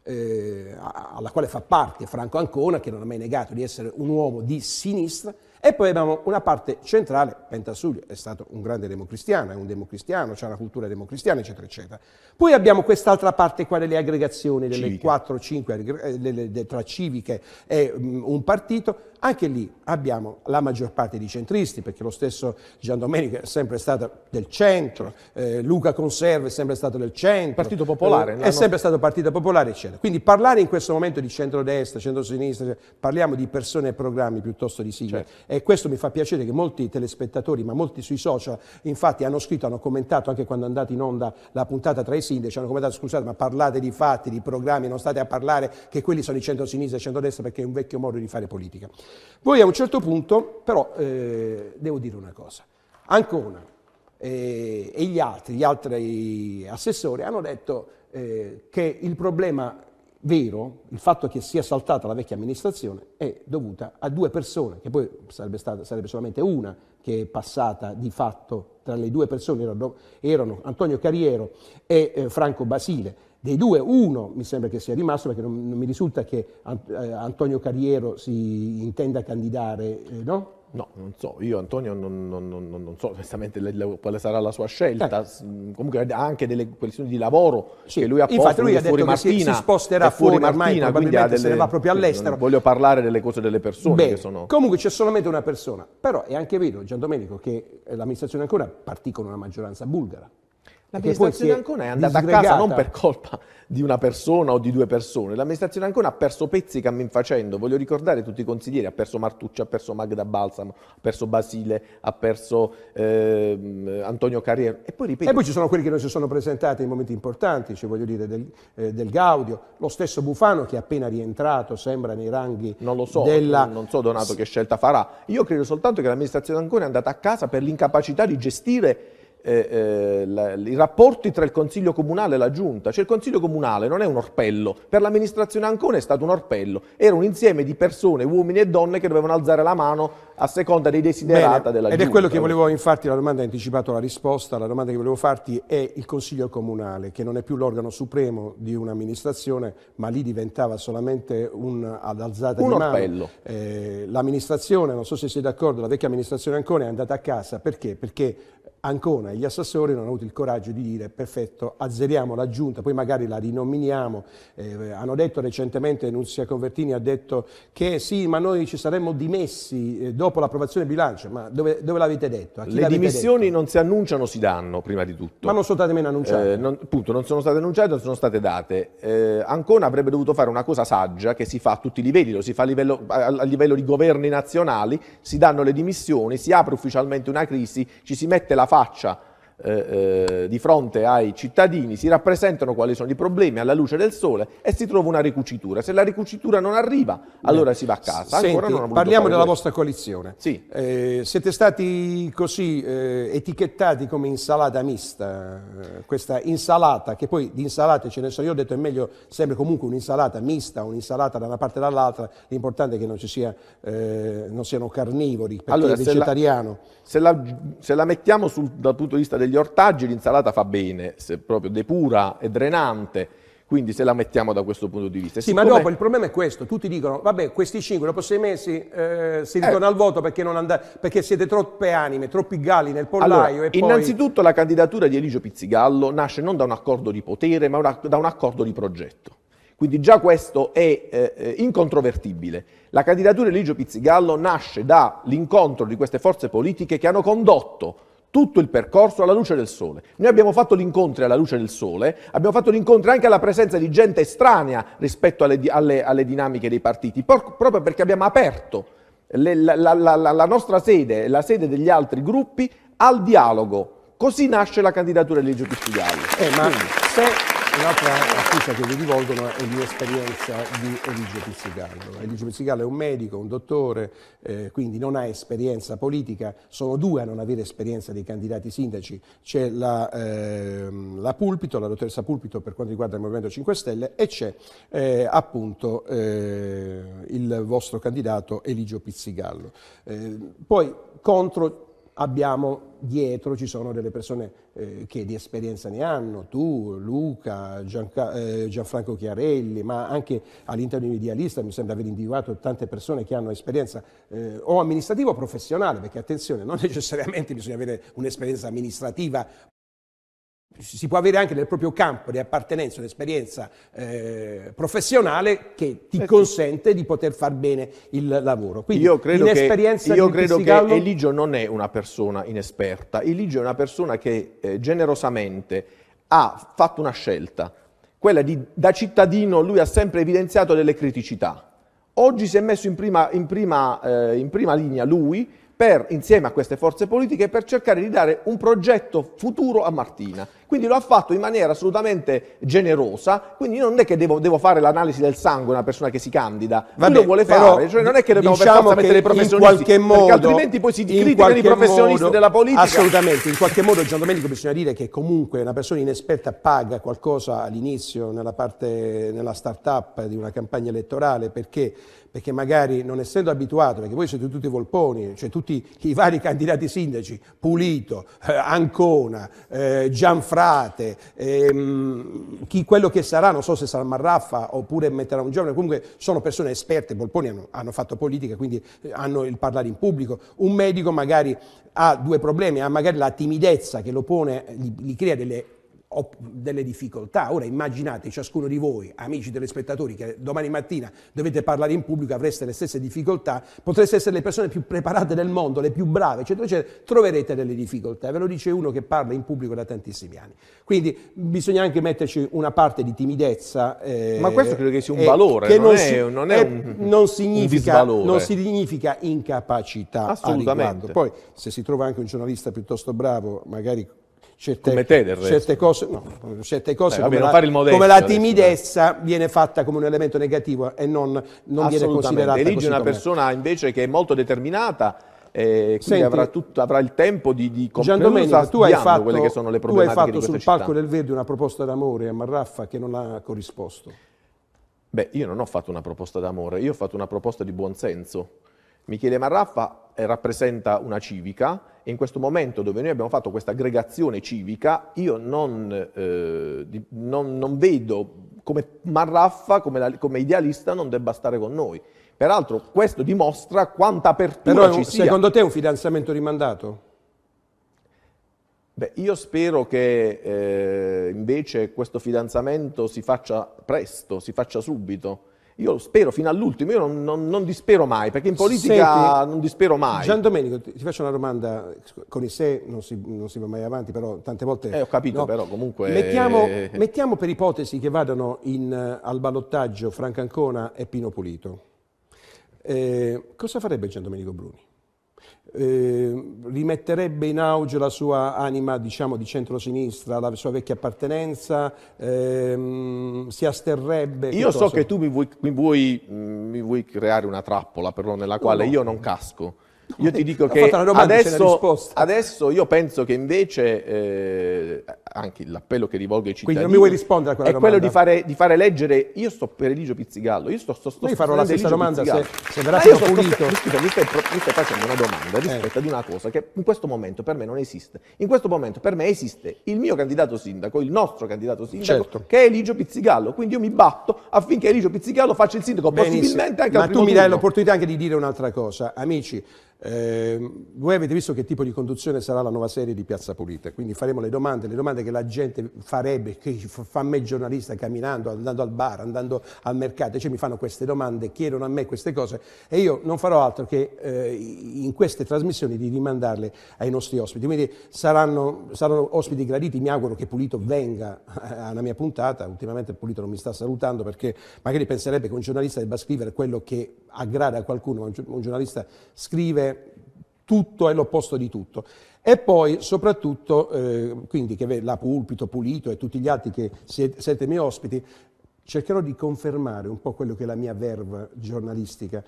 eh, alla quale fa parte Franco Ancona, che non ha mai negato di essere un uomo di sinistra, e poi abbiamo una parte centrale Pentasulli è stato un grande democristiano, è un democristiano, c'è una cultura democristiana, eccetera, eccetera. Poi abbiamo quest'altra parte qua delle aggregazioni, delle 4-5 eh, tra civiche e um, un partito, anche lì abbiamo la maggior parte di centristi, perché lo stesso Gian Domenico è sempre stato del centro, certo. eh, Luca Conserve è sempre stato del centro. Partito Popolare. Eh, è sempre stato Partito Popolare, eccetera. Quindi parlare in questo momento di centrodestra, centrosinistra, cioè, parliamo di persone e programmi piuttosto di sigle. Certo. E questo mi fa piacere che molti telespettatori spettatori, ma molti sui social, infatti hanno scritto, hanno commentato anche quando è andata in onda la puntata tra i sindaci, hanno commentato scusate ma parlate di fatti, di programmi, non state a parlare che quelli sono i centro-sinistra e centro-destra perché è un vecchio modo di fare politica. Poi a un certo punto però eh, devo dire una cosa, ancora, eh, e gli altri, gli altri assessori hanno detto eh, che il problema vero, il fatto che sia saltata la vecchia amministrazione è dovuta a due persone, che poi sarebbe, stata, sarebbe solamente una che è passata di fatto tra le due persone, erano, erano Antonio Carriero e eh, Franco Basile. Dei due, uno mi sembra che sia rimasto perché non, non mi risulta che eh, Antonio Carriero si intenda candidare, eh, no? No, non so, io Antonio non, non, non, non so onestamente quale sarà la sua scelta, eh. comunque ha anche delle questioni di lavoro sì. che lui ha posto, Infatti lui ha detto Martina, che si, si sposterà fuori, fuori Martina, ormai, quindi delle, se ne va proprio all'estero. Voglio parlare delle cose delle persone Beh, che sono... Comunque c'è solamente una persona, però è anche vero, Gian Domenico, che l'amministrazione ancora partì con una maggioranza bulgara. L'amministrazione Ancona è andata disgregata. a casa non per colpa di una persona o di due persone, l'amministrazione Ancona ha perso pezzi cammin facendo, voglio ricordare tutti i consiglieri, ha perso Martucci, ha perso Magda Balsamo, ha perso Basile, ha perso eh, Antonio Carriero e poi ripeto... E poi ci sono quelli che non si sono presentati in momenti importanti, cioè voglio dire del, eh, del Gaudio, lo stesso Bufano che è appena rientrato sembra nei ranghi della... Non lo so, della... non so Donato che scelta farà, io credo soltanto che l'amministrazione Ancona è andata a casa per l'incapacità di gestire eh, eh, la, i rapporti tra il Consiglio Comunale e la Giunta. Cioè il Consiglio Comunale non è un orpello, per l'amministrazione Ancona è stato un orpello, era un insieme di persone, uomini e donne che dovevano alzare la mano a seconda dei desiderata Bene, della ed Giunta. Ed è quello che volevo infatti, la domanda ha anticipato la risposta, la domanda che volevo farti è il Consiglio Comunale, che non è più l'organo supremo di un'amministrazione, ma lì diventava solamente un ad alzata un di orpello. Eh, l'amministrazione, non so se sei d'accordo, la vecchia amministrazione Ancona è andata a casa, perché? Perché Ancona e gli assessori non hanno avuto il coraggio di dire perfetto, azzeriamo la giunta, poi magari la rinominiamo. Eh, hanno detto recentemente, Nunzia Convertini ha detto che sì, ma noi ci saremmo dimessi eh, dopo l'approvazione del bilancio, ma dove, dove l'avete detto? Le dimissioni detto? non si annunciano, si danno prima di tutto. Ma non sono state nemmeno annunciate. Eh, non, appunto, non sono state annunciate, non sono state date. Eh, Ancona avrebbe dovuto fare una cosa saggia che si fa a tutti i livelli, lo si fa a livello, a, a livello di governi nazionali, si danno le dimissioni, si apre ufficialmente una crisi, ci si mette la faccia eh, eh, di fronte ai cittadini, si rappresentano quali sono i problemi alla luce del sole e si trova una ricucitura. Se la ricucitura non arriva, allora si va a casa. Senti, parliamo della questo. vostra coalizione. Sì. Eh, siete stati così eh, etichettati come insalata mista, eh, questa insalata, che poi di insalate ce ne sono, io ho detto è meglio sempre comunque un'insalata mista, un'insalata da una parte e dall'altra, l'importante è che non, sia, eh, non siano carnivori, perché allora, è vegetariano. Se la, se la, se la mettiamo sul, dal punto di vista del degli ortaggi l'insalata fa bene, se proprio depura, è drenante, quindi se la mettiamo da questo punto di vista. Sì, Siccome... ma dopo il problema è questo, tutti dicono, vabbè, questi cinque dopo sei mesi eh, si ritorna eh. al voto perché, andate, perché, siete troppe anime, troppi galli nel pollaio. Allora, innanzitutto poi... la candidatura di Eligio Pizzigallo nasce non da un accordo di potere, ma una, da un accordo di progetto. Quindi già questo è eh, incontrovertibile. La candidatura di Eligio Pizzigallo nasce dall'incontro di queste forze politiche che hanno condotto tutto il percorso alla luce del sole. Noi abbiamo fatto gli incontri alla luce del sole, abbiamo fatto gli incontri anche alla presenza di gente estranea rispetto alle, alle, alle dinamiche dei partiti, por- proprio perché abbiamo aperto le, la, la, la, la nostra sede, la sede degli altri gruppi, al dialogo. Così nasce la candidatura di Legio Cristiglia. Eh, ma se, L'altra accusa che vi rivolgono è l'esperienza di Eligio Pizzigallo. Eligio Pizzigallo è un medico, un dottore, eh, quindi non ha esperienza politica, sono due a non avere esperienza dei candidati sindaci, c'è la, eh, la Pulpito, la dottoressa Pulpito per quanto riguarda il Movimento 5 Stelle e c'è eh, appunto eh, il vostro candidato Eligio Pizzigallo. Eh, poi contro abbiamo dietro, ci sono delle persone eh, che di esperienza ne hanno, tu, Luca, Gianca, eh, Gianfranco Chiarelli, ma anche all'interno di Idealista mi sembra aver individuato tante persone che hanno esperienza eh, o amministrativa o professionale, perché attenzione, non necessariamente bisogna avere un'esperienza amministrativa si può avere anche nel proprio campo di appartenenza un'esperienza eh, professionale che ti certo. consente di poter fare bene il lavoro. Quindi, io credo, che, io credo Pizzigallo... che, Eligio non è una persona inesperta, Eligio è una persona che eh, generosamente ha fatto una scelta, quella di da cittadino lui ha sempre evidenziato delle criticità. Oggi si è messo in prima, in prima, eh, in prima linea lui per, insieme a queste forze politiche per cercare di dare un progetto futuro a Martina. Quindi lo ha fatto in maniera assolutamente generosa, quindi non è che devo, devo fare l'analisi del sangue a una persona che si candida, Vabbè, lo vuole fare, cioè non è che dobbiamo diciamo per mettere i professionisti, modo, perché altrimenti poi si criticano i professionisti modo, della politica. Assolutamente, in qualche modo Gian Domenico bisogna dire che comunque una persona inesperta paga qualcosa all'inizio nella parte, nella start-up di una campagna elettorale perché perché magari non essendo abituato, perché voi siete tutti volponi, cioè tutti i vari candidati sindaci, Pulito, eh, Ancona, eh, Gianfranco, frate, ehm, chi quello che sarà, non so se sarà Marraffa oppure metterà un giovane, comunque sono persone esperte, Bolponi hanno, hanno fatto politica, quindi eh, hanno il parlare in pubblico, un medico magari ha due problemi, ha magari la timidezza che lo pone, gli, gli crea delle ho delle difficoltà. Ora immaginate ciascuno di voi, amici telespettatori, che domani mattina dovete parlare in pubblico, avreste le stesse difficoltà, potreste essere le persone più preparate del mondo, le più brave, eccetera, eccetera, troverete delle difficoltà. Ve lo dice uno che parla in pubblico da tantissimi anni. Quindi bisogna anche metterci una parte di timidezza. Eh, Ma questo credo che sia un eh, valore, che non, non, è, si, non è un, non significa, un non significa incapacità. Assolutamente. Poi se si trova anche un giornalista piuttosto bravo, magari certe, come te del resto. Certe cose, no, certe cose Beh, come, la, modesto, come, la, timidezza adesso, viene fatta come un elemento negativo e non, non viene considerata Eligi una persona invece che è molto determinata eh, quindi Senti, avrà, tutto, avrà, il tempo di, di comprendere tu hai fatto, quelle che sono le problematiche Tu hai fatto sul città. palco del Verdi una proposta d'amore a Marraffa che non ha corrisposto. Beh, io non ho fatto una proposta d'amore, io ho fatto una proposta di buonsenso. Michele Marraffa eh, rappresenta una civica e in questo momento dove noi abbiamo fatto questa aggregazione civica io non, eh, non, non vedo come Marraffa, come, la, come, idealista, non debba stare con noi. Peraltro questo dimostra quanta apertura Però, ci sia. secondo te è un fidanzamento rimandato? Beh, io spero che eh, invece questo fidanzamento si faccia presto, si faccia subito. Io spero fino all'ultimo, io non, non, non, dispero mai, perché in politica Senti, non dispero mai. Gian Domenico, ti, ti faccio una domanda, con i sé non si, non si, va mai avanti, però tante volte... Eh, ho capito, no? però comunque... Mettiamo, eh, eh. mettiamo, per ipotesi che vadano in, eh, al ballottaggio Franca Ancona e Pino Pulito. Eh, cosa farebbe Gian Domenico Bruni? eh, rimetterebbe in auge la sua anima diciamo, di centrosinistra, la sua vecchia appartenenza, ehm, si asterrebbe. Io so che tu mi vuoi, mi, vuoi, mm, mi vuoi, creare una trappola però, nella quale no. io non casco. Io ti dico che adesso, adesso, io penso che invece eh, anche l'appello che rivolgo ai cittadini. Quindi non mi vuoi rispondere a quella è domanda? È quello di fare, di fare, leggere, io sto per Eligio Pizzigallo, io sto sto, sto, sto farò la stessa domanda se, se verrà ah, stato pulito. Sto, scusa, mi stai, mi stai, facendo una domanda eh. rispetto eh. ad una cosa che in questo momento per me non esiste. In questo momento per me esiste il mio candidato sindaco, il nostro candidato sindaco, certo. che è Eligio Pizzigallo. Quindi io mi batto affinché Eligio Pizzigallo faccia il sindaco, Benissimo. possibilmente anche Ma al primo Ma tu mi dai l'opportunità anche di dire un'altra cosa. Amici, eh, voi avete visto che tipo di conduzione sarà la nuova serie di Piazza Pulita, quindi faremo le domande, le domande giornate che la gente farebbe, che fa me giornalista camminando, andando al bar, andando al mercato, cioè mi fanno queste domande, chiedono a me queste cose e io non farò altro che eh, in queste trasmissioni di rimandarle ai nostri ospiti. Quindi saranno, saranno ospiti graditi, mi auguro che Pulito venga alla mia puntata, ultimamente Pulito non mi sta salutando perché magari penserebbe che un giornalista debba scrivere quello che aggrada a qualcuno, un giornalista scrive tutto è l'opposto di tutto. E poi soprattutto, eh, quindi che la Pulpito, Pulito e tutti gli altri che siete miei ospiti, cercherò di confermare un po' quello che è la mia verve giornalistica,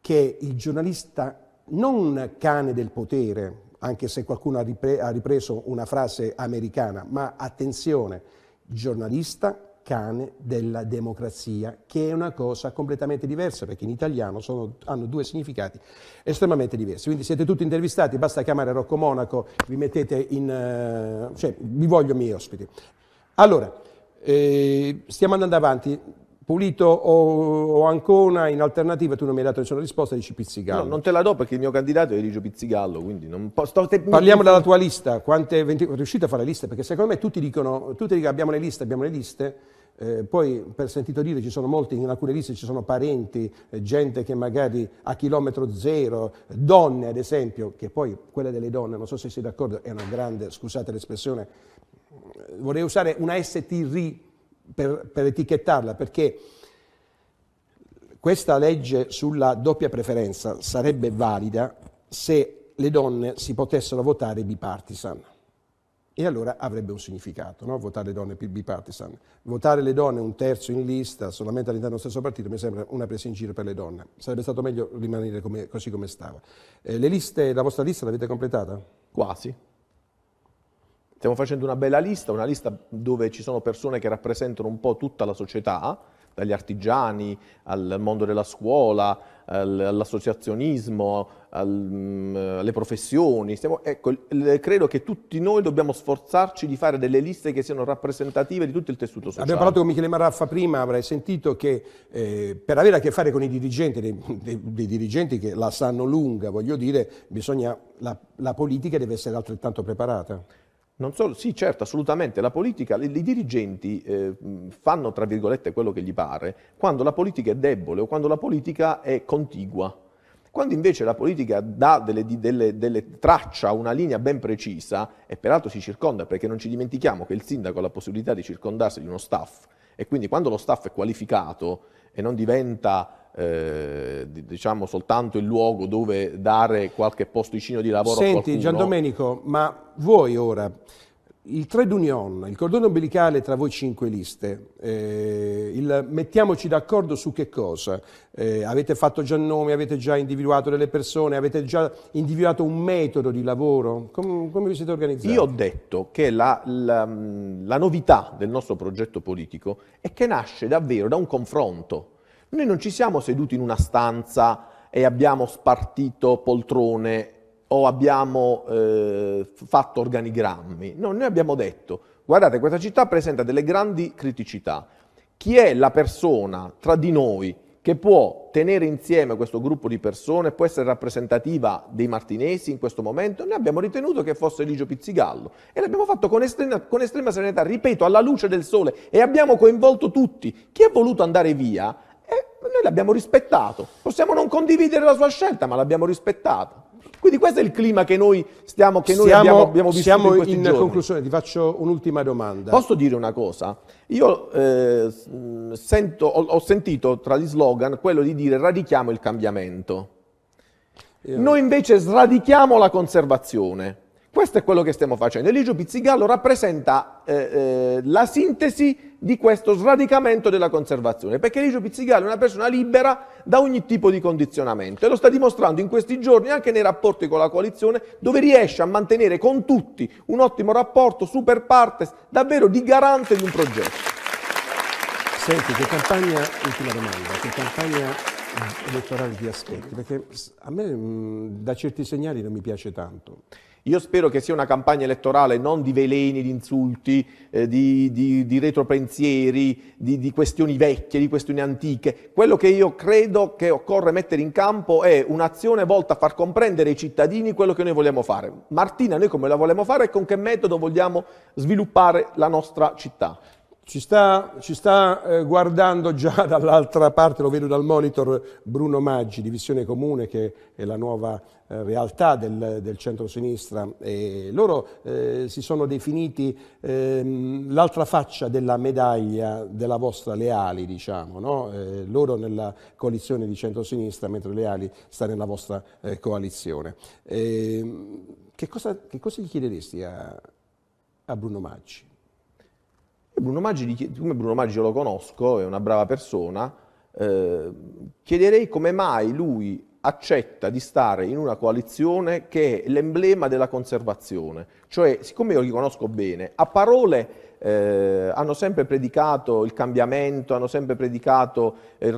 che il giornalista non cane del potere, anche se qualcuno ha, ripreso una frase americana, ma attenzione, giornalista cane della democrazia, che è una cosa completamente diversa, perché in italiano sono, hanno due significati estremamente diversi. Quindi siete tutti intervistati, basta chiamare Rocco Monaco, vi mettete in... Uh, cioè, vi voglio miei ospiti. Allora, eh, stiamo andando avanti. Pulito o, o, Ancona, in alternativa tu non mi hai dato nessuna risposta, dici Pizzigallo. No, non te la do perché il mio candidato è Eligio Pizzigallo, quindi non posso... Te... Parliamo della tua lista, Quante, 20, riuscite a fare la lista? Perché secondo me tutti dicono, tutti dicono abbiamo le liste, abbiamo le liste, eh, poi per sentito dire ci sono molti, in alcune liste ci sono parenti, eh, gente che magari a chilometro zero, eh, donne ad esempio, che poi quella delle donne, non so se siete d'accordo, è una grande, scusate l'espressione, eh, vorrei usare una STR per, per etichettarla perché questa legge sulla doppia preferenza sarebbe valida se le donne si potessero votare bipartisan e allora avrebbe un significato, no? votare le donne per bipartisan. Votare le donne un terzo in lista solamente all'interno dello stesso partito mi sembra una presa in giro per le donne. Sarebbe stato meglio rimanere come, così come stava. Eh, liste, la vostra lista l'avete completata? Quasi. Stiamo facendo una bella lista, una lista dove ci sono persone che rappresentano un po' tutta la società dagli artigiani al mondo della scuola, all'associazionismo, mm, alle professioni. Stiamo, ecco, credo che tutti noi dobbiamo sforzarci di fare delle liste che siano rappresentative di tutto il tessuto sociale. Abbiamo parlato con Michele Maraffa prima, avrei sentito che eh, per avere a che fare con i dirigenti, dei, dei, dei, dirigenti che la sanno lunga, voglio dire, bisogna, la, la politica deve essere altrettanto preparata. Non solo, sì, certo, assolutamente. La politica, i, i dirigenti eh, fanno, tra virgolette, quello che gli pare quando la politica è debole o quando la politica è contigua. Quando invece la politica dà delle, delle, delle traccia, una linea ben precisa, e peraltro si circonda, perché non ci dimentichiamo che il sindaco ha la possibilità di circondarsi di uno staff, e quindi quando lo staff è qualificato e non diventa eh, diciamo soltanto il luogo dove dare qualche posticino di lavoro Senti, a qualcuno. Senti Giandomenico, ma voi ora, il trade union, il cordone umbilicale tra voi cinque liste, eh, il mettiamoci d'accordo su che cosa? Eh, avete fatto già nomi, avete già individuato delle persone, avete già individuato un metodo di lavoro? Com come vi siete organizzati? Io ho detto che la, la, la novità del nostro progetto politico è che nasce davvero da un confronto noi non ci siamo seduti in una stanza e abbiamo spartito poltrone o abbiamo eh, fatto organigrammi. No, noi abbiamo detto, guardate, questa città presenta delle grandi criticità. Chi è la persona tra di noi che può tenere insieme questo gruppo di persone, può essere rappresentativa dei martinesi in questo momento, noi abbiamo ritenuto che fosse Eligio Pizzigallo e l'abbiamo fatto con estrema, con estrema serenità, ripeto, alla luce del sole e abbiamo coinvolto tutti. Chi ha voluto andare via e eh, noi l'abbiamo rispettato. Possiamo non condividere la sua scelta, ma l'abbiamo rispettato. Quindi questo è il clima che noi, stiamo, che noi siamo, abbiamo, abbiamo visto in questi in giorni. conclusione, ti faccio un'ultima domanda. Posso dire una cosa? Io eh, sento, ho, ho sentito tra gli slogan quello di dire radichiamo il cambiamento. Io... Noi invece sradichiamo la conservazione. Questo è quello che stiamo facendo. Eligio Pizzigallo rappresenta eh, eh, la sintesi di questo sradicamento della conservazione, perché Eligio Pizzigallo è una persona libera da ogni tipo di condizionamento e lo sta dimostrando in questi giorni anche nei rapporti con la coalizione, dove riesce a mantenere con tutti un ottimo rapporto super partes, davvero di garante di un progetto. Senti, che campagna, ultima domanda, che campagna elettorale ti aspetti? Perché a me mm, da certi segnali non mi piace tanto. Io spero che sia una campagna elettorale non di veleni, di insulti, eh, di, di, di, retropensieri, di, di, questioni vecchie, di questioni antiche. Quello che io credo che occorre mettere in campo è un'azione volta a far comprendere ai cittadini quello che noi vogliamo fare. Martina, noi come la vogliamo fare e con che metodo vogliamo sviluppare la nostra città. Ci sta, ci sta eh, guardando già dall'altra parte, lo vedo dal monitor, Bruno Maggi di Visione Comune, che è la nuova eh, realtà del, del centro-sinistra. E loro eh, si sono definiti ehm, l'altra faccia della medaglia della vostra Leali, diciamo, no? Eh, loro nella coalizione di centro-sinistra, mentre Leali sta nella vostra eh, coalizione. Ehm, che cosa, che, cosa, gli chiederesti a, a Bruno Maggi? Bruno Maggi, come Bruno Maggi lo conosco, è una brava persona, eh, chiederei come mai lui accetta di stare in una coalizione che è l'emblema della conservazione. Cioè, siccome io li conosco bene, a parole eh, hanno sempre predicato il cambiamento, hanno sempre predicato il,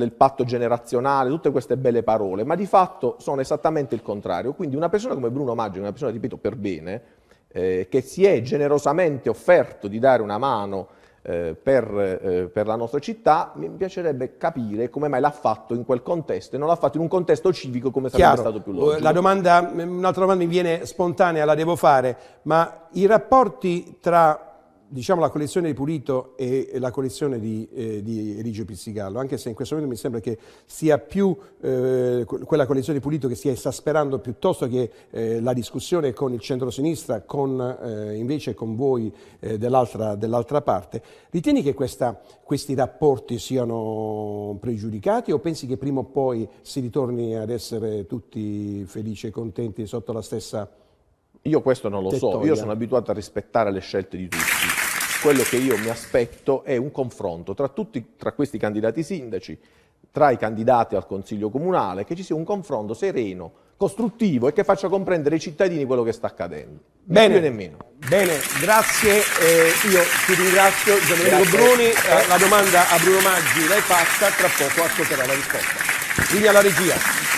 il, patto generazionale, tutte queste belle parole, ma di fatto sono esattamente il contrario. Quindi una persona come Bruno Maggio, una persona, ripeto, per bene, eh, che si è generosamente offerto di dare una mano eh, per, eh, per, la nostra città, mi piacerebbe capire come mai l'ha fatto in quel contesto e non l'ha fatto in un contesto civico come sarebbe stato più logico. Eh, mm, un'altra domanda mi viene spontanea, la devo fare, ma i rapporti tra diciamo, la collezione di Pulito e la collezione di, eh, di, Eligio Pizzigallo, anche se in questo momento mi sembra che sia più eh, quella collezione di Pulito che stia esasperando piuttosto che eh, la discussione con il centrosinistra, con, eh, invece con voi eh, dell'altra dell parte. Ritieni che questa, questi rapporti siano pregiudicati o pensi che prima o poi si ritorni ad essere tutti felici e contenti sotto la stessa... Io questo non lo tettoia. so, io sono abituato a rispettare le scelte di tutti quello che io mi aspetto è un confronto tra, tutti, tra questi candidati sindaci, tra i candidati al Consiglio Comunale, che ci sia un confronto sereno, costruttivo e che faccia comprendere ai cittadini quello che sta accadendo. Bene, nemmeno. Bene, grazie, eh, io ti ringrazio Gianluca Bruni, eh, la domanda a Bruno Maggi l'hai fatta, tra poco ascolterò la risposta. Linea alla regia.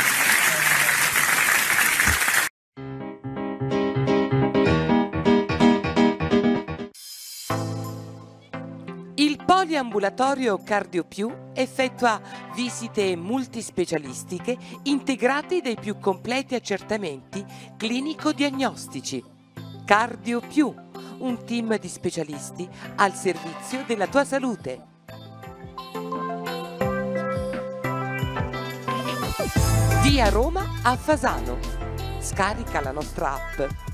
Il poliambulatorio CardioPiù effettua visite multispecialistiche integrate dai più completi accertamenti clinico-diagnostici. CardioPiù, un team di specialisti al servizio della tua salute. Via Roma a Fasano. Scarica la nostra app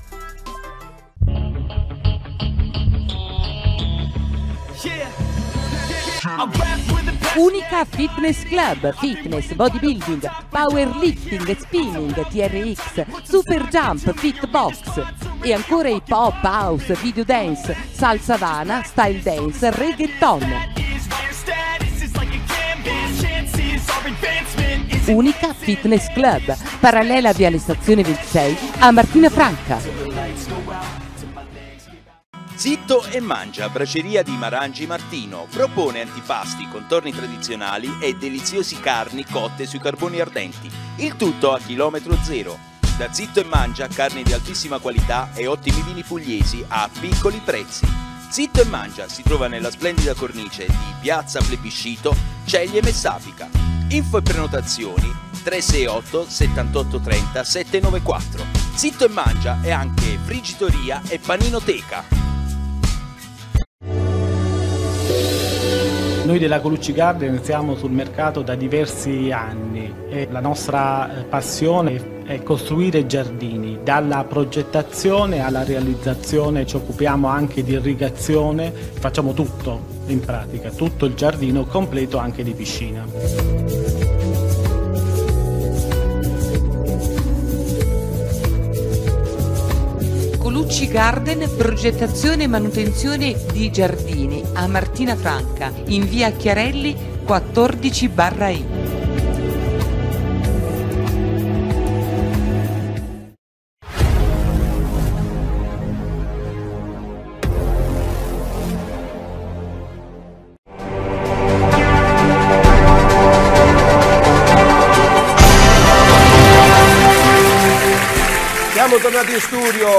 Unica Fitness Club, fitness, bodybuilding, powerlifting, spinning, TRX, super jump, fitbox e ancora hip hop, house, video dance, salsa vana, style dance, reggaeton. Unica Fitness Club, parallela via le stazioni 26 a Martina Franca. Zitto e mangia, braceria di Marangi Martino, propone antipasti, contorni tradizionali e deliziosi carni cotte sui carboni ardenti, il tutto a chilometro zero. Da Zitto e mangia carni di altissima qualità e ottimi vini pugliesi a piccoli prezzi. Zitto e mangia si trova nella splendida cornice di Piazza Plebiscito, Ceglie Messapica. Info e prenotazioni 368 7830 794. Zitto e mangia è anche friggitoria e paninoteca. Noi della Colucci Garden siamo sul mercato da diversi anni e la nostra eh, passione è costruire giardini. Dalla progettazione alla realizzazione ci occupiamo anche di irrigazione, facciamo tutto in pratica, tutto il giardino completo anche di piscina. Pascolucci Garden, progettazione e manutenzione di giardini a Martina Franca, in via Chiarelli 14 barra I.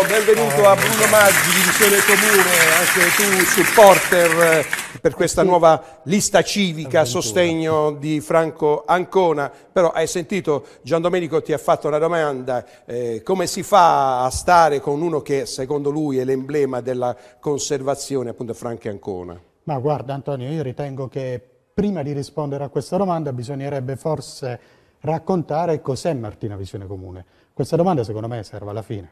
benvenuto a Bruno Maggi, Divisione Comune, anche tu supporter eh, per questa nuova lista civica a sostegno di Franco Ancona. Però hai sentito, Gian Domenico ti ha fatto una domanda, eh, come si fa a stare con uno che secondo lui è l'emblema della conservazione, appunto Franco Ancona? Ma guarda Antonio, io ritengo che prima di rispondere a questa domanda bisognerebbe forse raccontare cos'è Martina Visione Comune. Questa domanda secondo me serve alla fine.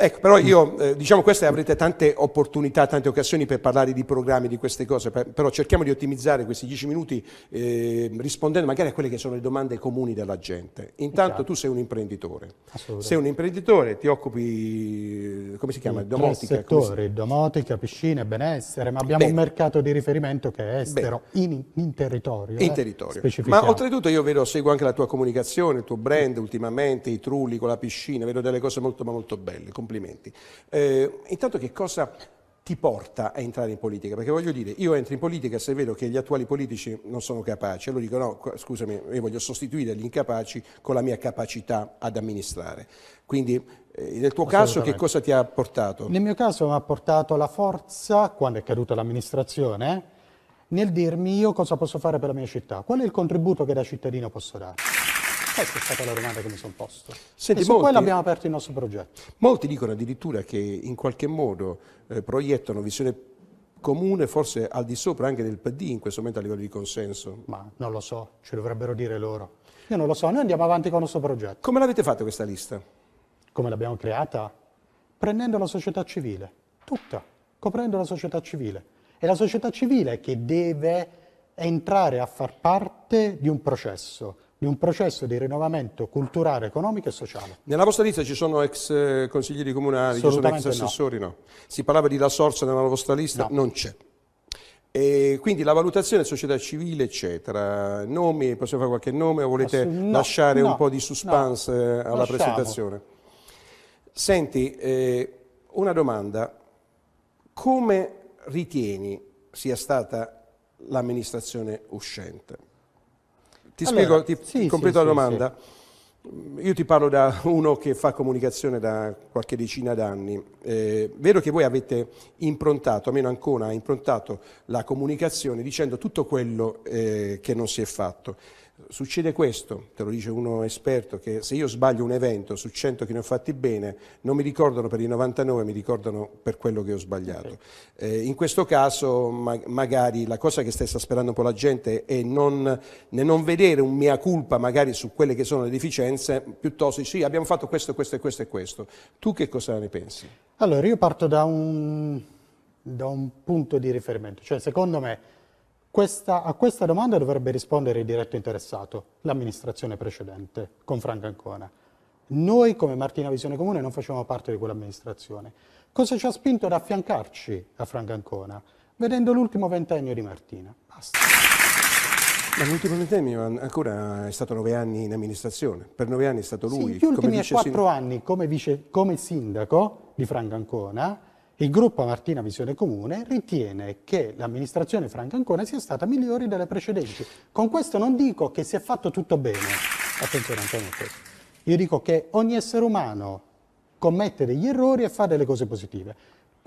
Ecco, però io, eh, diciamo queste avrete tante opportunità, tante occasioni per parlare di programmi, di queste cose, per, però cerchiamo di ottimizzare questi dieci minuti eh, rispondendo magari a quelle che sono le domande comuni della gente. Intanto esatto. tu sei un imprenditore, sei un imprenditore, ti occupi, eh, come si chiama, di domotica? settori, si... domotica, piscine, benessere, ma abbiamo Bene. un mercato di riferimento che è estero, in, in, territorio. In eh? territorio. Ma oltretutto io vedo, seguo anche la tua comunicazione, il tuo brand ultimamente, i trulli con la piscina, vedo delle cose molto ma molto belle complimenti. Eh, intanto che cosa ti porta a entrare in politica? Perché voglio dire, io entro in politica se vedo che gli attuali politici non sono capaci, allora dico no, scusami, io voglio sostituire gli incapaci con la mia capacità ad amministrare. Quindi eh, nel tuo caso che cosa ti ha portato? Nel mio caso mi ha portato la forza, quando è caduta l'amministrazione, nel dirmi io cosa posso fare per la mia città, qual è il contributo che da cittadino posso dare. Questa è stata la domanda che mi sono posto. Senti, e su molti, quella abbiamo aperto il nostro progetto. Molti dicono addirittura che in qualche modo eh, proiettano visione comune, forse al di sopra anche del PD in questo momento a livello di consenso. Ma non lo so, ci dovrebbero dire loro. Io non lo so, noi andiamo avanti con il nostro progetto. Come l'avete fatta questa lista? Come l'abbiamo creata? Prendendo la società civile, tutta, coprendo la società civile. È la società civile che deve entrare a far parte di un processo di un processo di rinnovamento culturale, economico e sociale. Nella vostra lista ci sono ex eh, consiglieri comunali, ci sono ex assessori, no. no. Si parlava di La Sorsa nella vostra lista, no. non c'è. E quindi la valutazione società civile, eccetera, nomi, possiamo fare qualche nome o volete no, lasciare un po' di suspense eh, alla Lasciamo. presentazione? Senti, eh, una domanda, come ritieni sia stata l'amministrazione uscente? Ti allora, spiego, ti, sì, completo sì, la domanda. Sì, Io ti parlo da uno che fa comunicazione da qualche decina d'anni. Eh, vedo che voi avete improntato, almeno Ancona ha improntato la comunicazione dicendo tutto quello eh, che non si è fatto. Succede questo, te lo dice uno esperto, che se io sbaglio un evento su 100 che ne ho fatti bene, non mi ricordano per i 99, mi ricordano per quello che ho sbagliato. Eh, in questo caso ma magari la cosa che sta esasperando un po' la gente è non, non vedere un mia culpa magari su quelle che sono le deficienze, piuttosto di sì abbiamo fatto questo, questo e questo e questo. Tu che cosa ne pensi? Allora io parto da un, da un punto di riferimento, cioè secondo me questa, a questa domanda dovrebbe rispondere il diretto interessato, l'amministrazione precedente, con Franca Ancona. Noi come Martina Visione Comune non facciamo parte di quell'amministrazione. Cosa ci ha spinto ad affiancarci a Franca Ancona? Vedendo l'ultimo ventennio di Martina. Basta. l'ultimo ventennio ancora è stato nove anni in amministrazione, per nove anni è stato lui. Sì, gli ultimi quattro anni come, vice, come sindaco di Franca Ancona il gruppo Martina Visione Comune ritiene che l'amministrazione Franca Ancona sia stata migliore delle precedenti. Con questo non dico che si è fatto tutto bene, attenzione anche a questo. Io dico che ogni essere umano commette degli errori e fa delle cose positive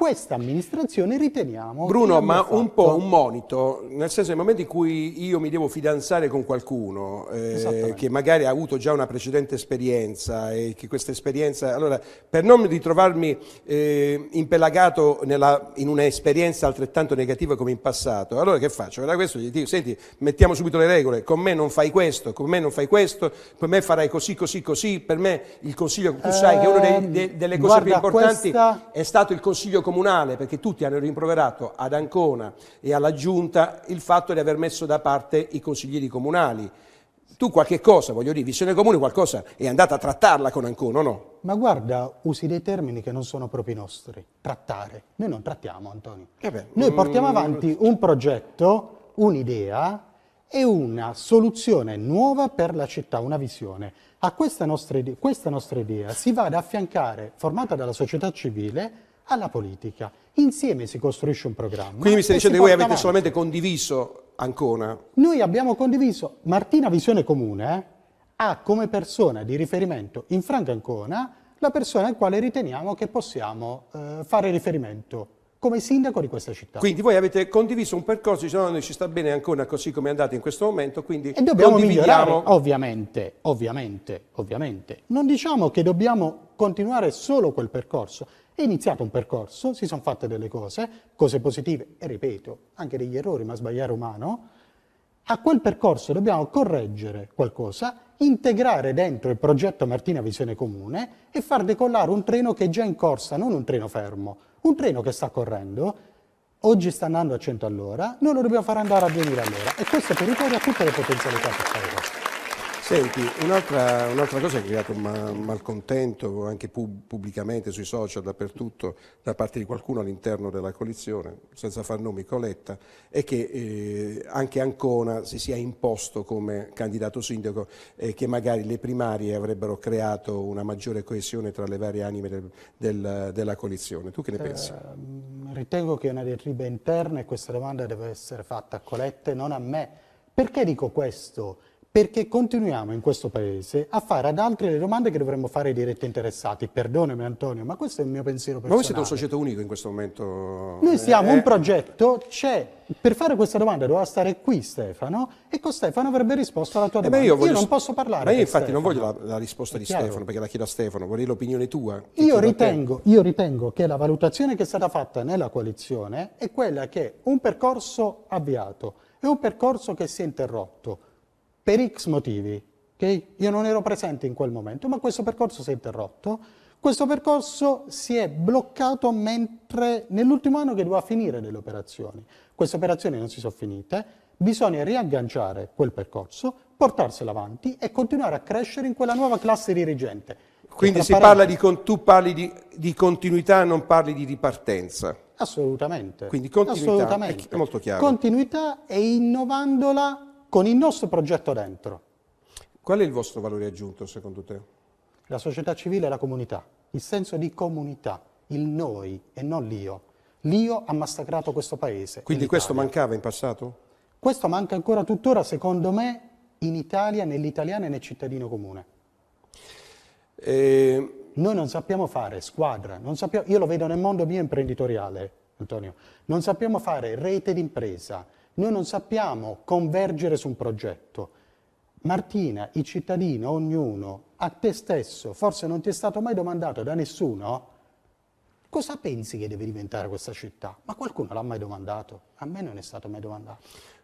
questa amministrazione riteniamo... Bruno, ma fatto... un po' un monito, nel senso nel momento in cui io mi devo fidanzare con qualcuno eh, che magari ha avuto già una precedente esperienza e che questa esperienza... Allora, per non ritrovarmi eh, impelagato nella, in un'esperienza altrettanto negativa come in passato, allora che faccio? Allora questo gli dico, senti, mettiamo subito le regole, con me non fai questo, con me non fai questo, per me farai così, così, così, per me il consiglio, tu sai che una ehm, delle cose guarda, più importanti questa... è stato il consiglio comunitario comunale, perché tutti hanno rimproverato ad Ancona e alla Giunta il fatto di aver messo da parte i consiglieri comunali. Tu qualche cosa, voglio dire, Visione Comune qualcosa è andata a trattarla con Ancona o no? Ma guarda, usi dei termini che non sono propri nostri. Trattare. Noi non trattiamo, Antonio. Eh beh, Noi mm, portiamo mm, avanti un progetto, un'idea e una soluzione nuova per la città, una visione. A questa nostra idea, questa nostra idea si va ad affiancare, formata dalla società civile, alla politica. Insieme si costruisce un programma. Quindi mi stai dicendo che voi avete avanti. solamente condiviso Ancona? Noi abbiamo condiviso Martina Visione Comune eh, ha come persona di riferimento in Franca Ancona la persona al quale riteniamo che possiamo eh, fare riferimento come sindaco di questa città. Quindi voi avete condiviso un percorso diciamo che ci sta bene Ancona così come è andato in questo momento, quindi e dobbiamo migliorare, ovviamente, ovviamente, ovviamente. Non diciamo che dobbiamo continuare solo quel percorso, è iniziato un percorso, si sono fatte delle cose, cose positive e ripeto, anche degli errori, ma sbagliare umano. A quel percorso dobbiamo correggere qualcosa, integrare dentro il progetto Martina Visione Comune e far decollare un treno che è già in corsa, non un treno fermo, un treno che sta correndo, oggi sta andando a 100 all'ora, noi lo dobbiamo far andare a 2000 all'ora e questo territorio ha tutte le potenzialità per fare questo. Senti, un'altra, un'altra, cosa che ha creato ma, malcontento anche pub- pubblicamente sui social, dappertutto, da parte di qualcuno all'interno della coalizione, senza far nomi, Coletta, è che eh, anche Ancona si sia imposto come candidato sindaco e eh, che magari le primarie avrebbero creato una maggiore coesione tra le varie anime del, del, della coalizione. Tu che ne pensi? Eh, mm, ritengo che è una diatriba interna e questa domanda deve essere fatta a Coletta e non a me. Perché dico questo? perché continuiamo in questo paese a fare ad altri le domande che dovremmo fare ai diretti interessati. Perdonami Antonio, ma questo è il mio pensiero personale. Ma voi siete un società unico in questo momento? Noi eh, siamo eh. un progetto, c'è, per fare questa domanda doveva stare qui Stefano e con Stefano avrebbe risposto alla tua eh, domanda. Beh, io, voglio, io, non posso parlare Ma io infatti Stefano. non voglio la, la risposta è di chiaro. Stefano perché la chiedo a Stefano, vorrei l'opinione tua. Io ritengo, io ritengo che la valutazione che è stata fatta nella coalizione è quella che un percorso avviato è un percorso che si è interrotto per X motivi, ok? io non ero presente in quel momento, ma questo percorso si è interrotto, questo percorso si è bloccato mentre nell'ultimo anno che doveva finire delle operazioni. Queste operazioni non si sono finite, bisogna riagganciare quel percorso, portarselo avanti e continuare a crescere in quella nuova classe dirigente. Quindi parla di, tu parli di, di continuità, non parli di ripartenza. Assolutamente. Quindi continuità, Assolutamente. è molto chiaro. Continuità e innovandola con il nostro progetto dentro. Qual è il vostro valore aggiunto secondo te? La società civile e la comunità, il senso di comunità, il noi e non l'io. L'io ha massacrato questo paese. Quindi questo mancava in passato? Questo manca ancora tuttora, secondo me, in Italia, nell'italiano e nel cittadino comune. E... Noi non sappiamo fare squadra, sappiamo, io lo vedo nel mondo mio imprenditoriale, Antonio, non sappiamo fare rete d'impresa, noi non sappiamo convergere su un progetto. Martina, il cittadino, ognuno, a te stesso, forse non ti è stato mai domandato da nessuno, cosa pensi che deve diventare questa città? Ma qualcuno l'ha mai domandato? A me non è stato mai domandato.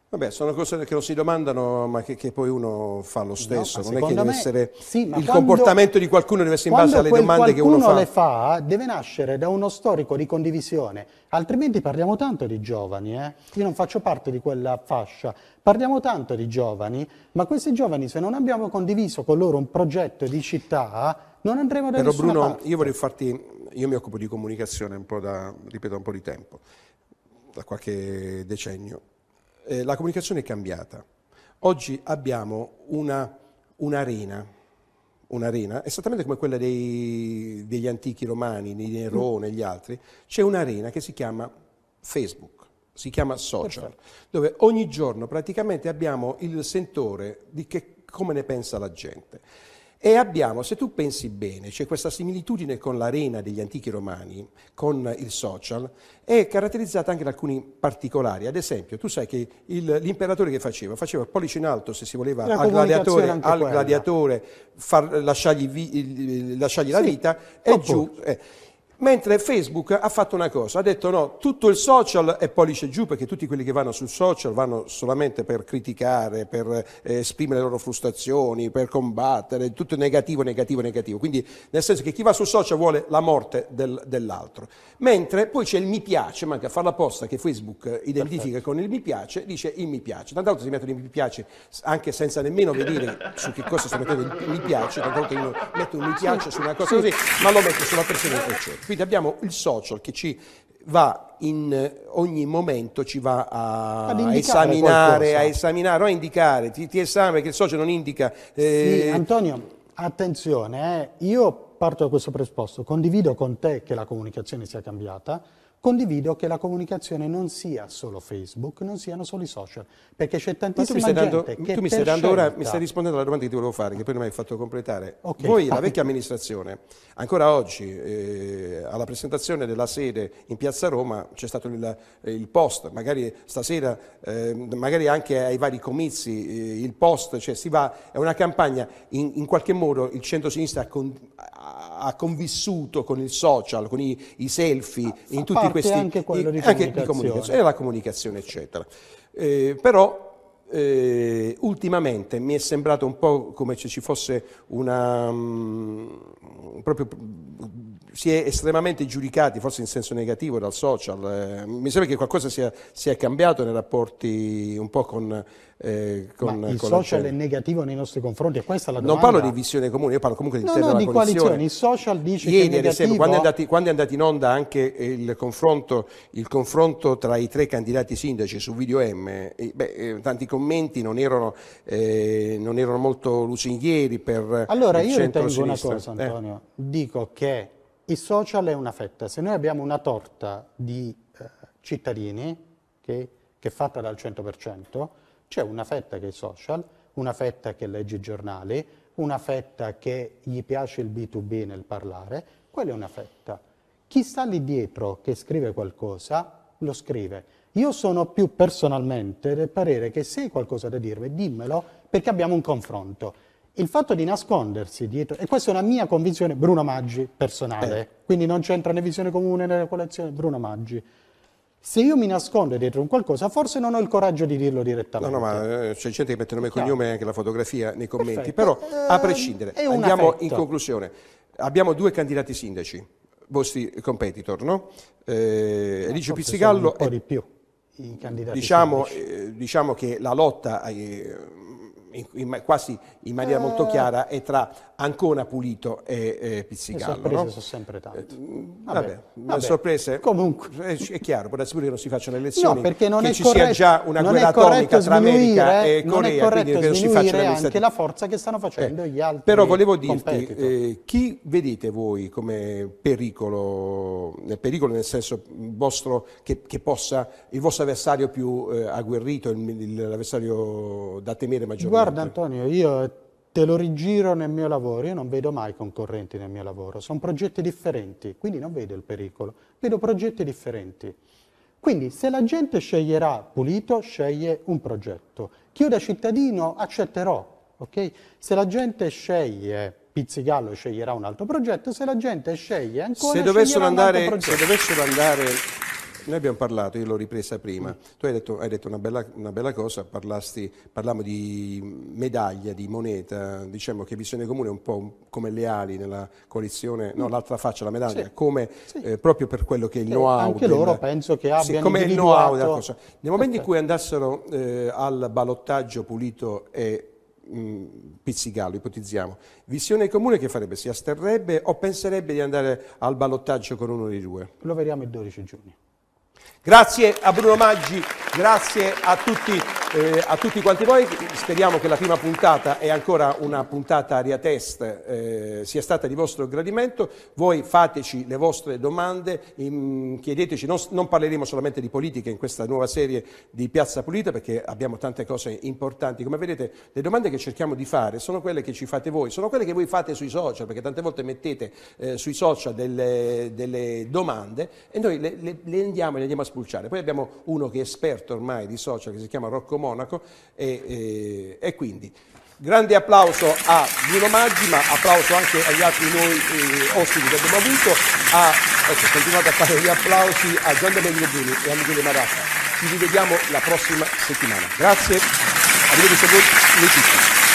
Vabbè, sono cose che lo si domandano, ma che, che poi uno fa lo stesso. No, non è che deve essere sì, il quando, comportamento di qualcuno deve essere in base alle domande che uno fa. Quando qualcuno le fa, deve nascere da uno storico di condivisione. Altrimenti parliamo tanto di giovani, eh? io non faccio parte di quella fascia. Parliamo tanto di giovani, ma questi giovani, se non abbiamo condiviso con loro un progetto di città, non andremo da Però nessuna Bruno, parte. io vorrei farti, io mi occupo di comunicazione un po' da, ripeto, un po' di tempo, da qualche decennio eh, la comunicazione è cambiata. Oggi abbiamo un'arena, un esattamente come quella dei, degli antichi romani, di Nerone mm. e gli altri, c'è un'arena che si chiama Facebook si chiama social, Perfetto. dove ogni giorno praticamente abbiamo il sentore di che, come ne pensa la gente. E abbiamo, se tu pensi bene, c'è cioè questa similitudine con l'arena degli antichi romani, con il social, è caratterizzata anche da alcuni particolari. Ad esempio, tu sai che il, l'imperatore che faceva? Faceva il pollice in alto se si voleva la al gladiatore, al gladiatore far, lasciargli, vi, lasciargli sì, la vita, e giù... Eh, Mentre Facebook ha fatto una cosa, ha detto no, tutto il social è pollice giù perché tutti quelli che vanno sul social vanno solamente per criticare, per eh, esprimere le loro frustrazioni, per combattere, tutto negativo, negativo, negativo. Quindi nel senso che chi va sul social vuole la morte del, dell'altro. Mentre poi c'è il mi piace, manca a la posta che Facebook identifica Perfetto. con il mi piace, dice il mi piace. Tante volte si mettono il mi piace anche senza nemmeno vedere su che cosa sta mettendo il mi piace, tante volte uno mette un mi piace su una cosa così, ma lo mette sulla persona eccetera. Quindi abbiamo il social che ci va in ogni momento ci va a, esaminare, a esaminare a indicare, ti, ti esame che il socio non indica. Eh... Sì, Antonio, attenzione, eh. io parto da questo presupposto, condivido con te che la comunicazione sia cambiata, condivido che la comunicazione non sia solo Facebook, non siano solo i social, perché c'è tantissima gente dando, che Tu mi stai, dando ora, mi stai rispondendo alla domanda che ti volevo fare, che prima mi hai fatto completare. Okay. Voi, la ah, vecchia amministrazione, ancora oggi, eh, alla presentazione della sede in Piazza Roma, c'è stato il, il, post, magari stasera, eh, magari anche ai vari comizi, eh, il post, cioè si va, è una campagna, in, in qualche modo il centro-sinistra ha, con, ha, convissuto con il social, con i, i selfie, ah, in tutti i tutti questi... anche quello di, anche comunicazione. di comunicazione. E la comunicazione, eccetera. Eh, però eh, ultimamente mi è sembrato un po' come se ci fosse una... Um, proprio, mm, si è estremamente giudicati, forse in senso negativo, dal social. Eh, mi sembra che qualcosa sia, sia cambiato nei rapporti un po' con eh, con, Ma il con social è negativo nei nostri confronti, questa è la domanda. Non parlo di visione comune, io parlo comunque di, no, no, di coalizione. Il social dice Ieri, che è negativo. Esempio, quando, è andati, quando, è andato in onda anche il confronto, il confronto, tra i tre candidati sindaci su Video M, e, eh, beh, eh, tanti commenti non erano, eh, non erano molto lusinghieri per Allora io ritengo una cosa eh. Antonio, eh. dico che il social è una fetta, se noi abbiamo una torta di cittadini che, che è fatta dal 100%, c'è una fetta che è social, una fetta che legge i giornali, una fetta che gli piace il B2B nel parlare, quella è una fetta. Chi sta lì dietro che scrive qualcosa, lo scrive. Io sono più personalmente del parere che se hai qualcosa da dirmi, dimmelo perché abbiamo un confronto. Il fatto di nascondersi dietro, e questa è una mia convinzione, Bruno Maggi personale, eh. quindi non c'entra né visione comune né collezione, Bruno Maggi se io mi nascondo dietro un qualcosa, forse non ho il coraggio di dirlo direttamente. No, no, ma eh, c'è gente che mette nome e cognome e anche la fotografia nei commenti, Perfetto. però a ehm, prescindere, andiamo fetta. in conclusione. Abbiamo due candidati sindaci, vostri competitor, no? Eh, no eh, Pizzigallo... Un po' di più i candidati diciamo, Eh, diciamo che la lotta... Ai, eh, in, in, quasi in maniera molto chiara è tra Ancona, Pulito e, e Pizzigallo. Le sorprese no? sono sempre tante. Eh, mm, vabbè, vabbè, sorprese. Comunque. Eh, è chiaro, può darsi che non si facciano le elezioni, no, perché non che è ci corretto, sia già una guerra atomica tra America eh? e Corea, quindi non si faccia le anche la forza che stanno facendo eh, gli altri Però volevo dirti, eh, chi vedete voi come pericolo, nel pericolo nel senso mm, vostro, che, che possa, il vostro avversario più eh, agguerrito, l'avversario da temere maggiormente? Guarda Antonio, io te lo rigiro nel mio lavoro, io non vedo mai concorrenti nel mio lavoro, sono progetti differenti, quindi non vedo il pericolo, vedo progetti differenti. Quindi se la gente sceglierà pulito, sceglie un progetto. Chi io da cittadino accetterò, ok? Se la gente sceglie Pizzigallo sceglierà un altro progetto, se la gente sceglie ancora se dovessero andare, Se dovessero andare noi abbiamo parlato, io l'ho ripresa prima, tu hai detto, hai detto una, bella, una, bella, cosa, parlasti, parliamo di medaglia, di moneta, diciamo che visione comune è un po' come le ali nella coalizione, no, mm. l'altra faccia, la medaglia, sì, come sì. Eh, proprio per quello che è il know-how. Anche del, loro penso che abbiano sì, come il know-how della cosa. Nel momento in cui andassero eh, al balottaggio pulito e mm, Pizzigallo, ipotizziamo. Visione comune che farebbe? Si asterrebbe o penserebbe di andare al ballottaggio con uno dei due? Lo vediamo il 12 giugno. Grazie a Bruno Maggi, grazie a tutti. Eh, a tutti quanti voi speriamo che la prima puntata è ancora una puntata aria test eh, sia stata di vostro gradimento. Voi fateci le vostre domande, in, chiedeteci, non, non, parleremo solamente di politica in questa nuova serie di Piazza Pulita perché abbiamo tante cose importanti. Come vedete le domande che cerchiamo di fare sono quelle che ci fate voi, sono quelle che voi fate sui social perché tante volte mettete eh, sui social delle, delle, domande e noi le, le, le andiamo e le andiamo a spulciare. Poi abbiamo uno che è esperto ormai di social che si chiama Rocco Francisco Monaco e, e, eh, e quindi Grande applauso a Bruno Maggi, ma applauso anche agli altri noi eh, ospiti che abbiamo avuto. A, ecco, continuate a fare gli applausi a Gian Domenico Bruni e a Michele Maratta. Ci rivediamo la prossima settimana. Grazie, arrivederci a voi,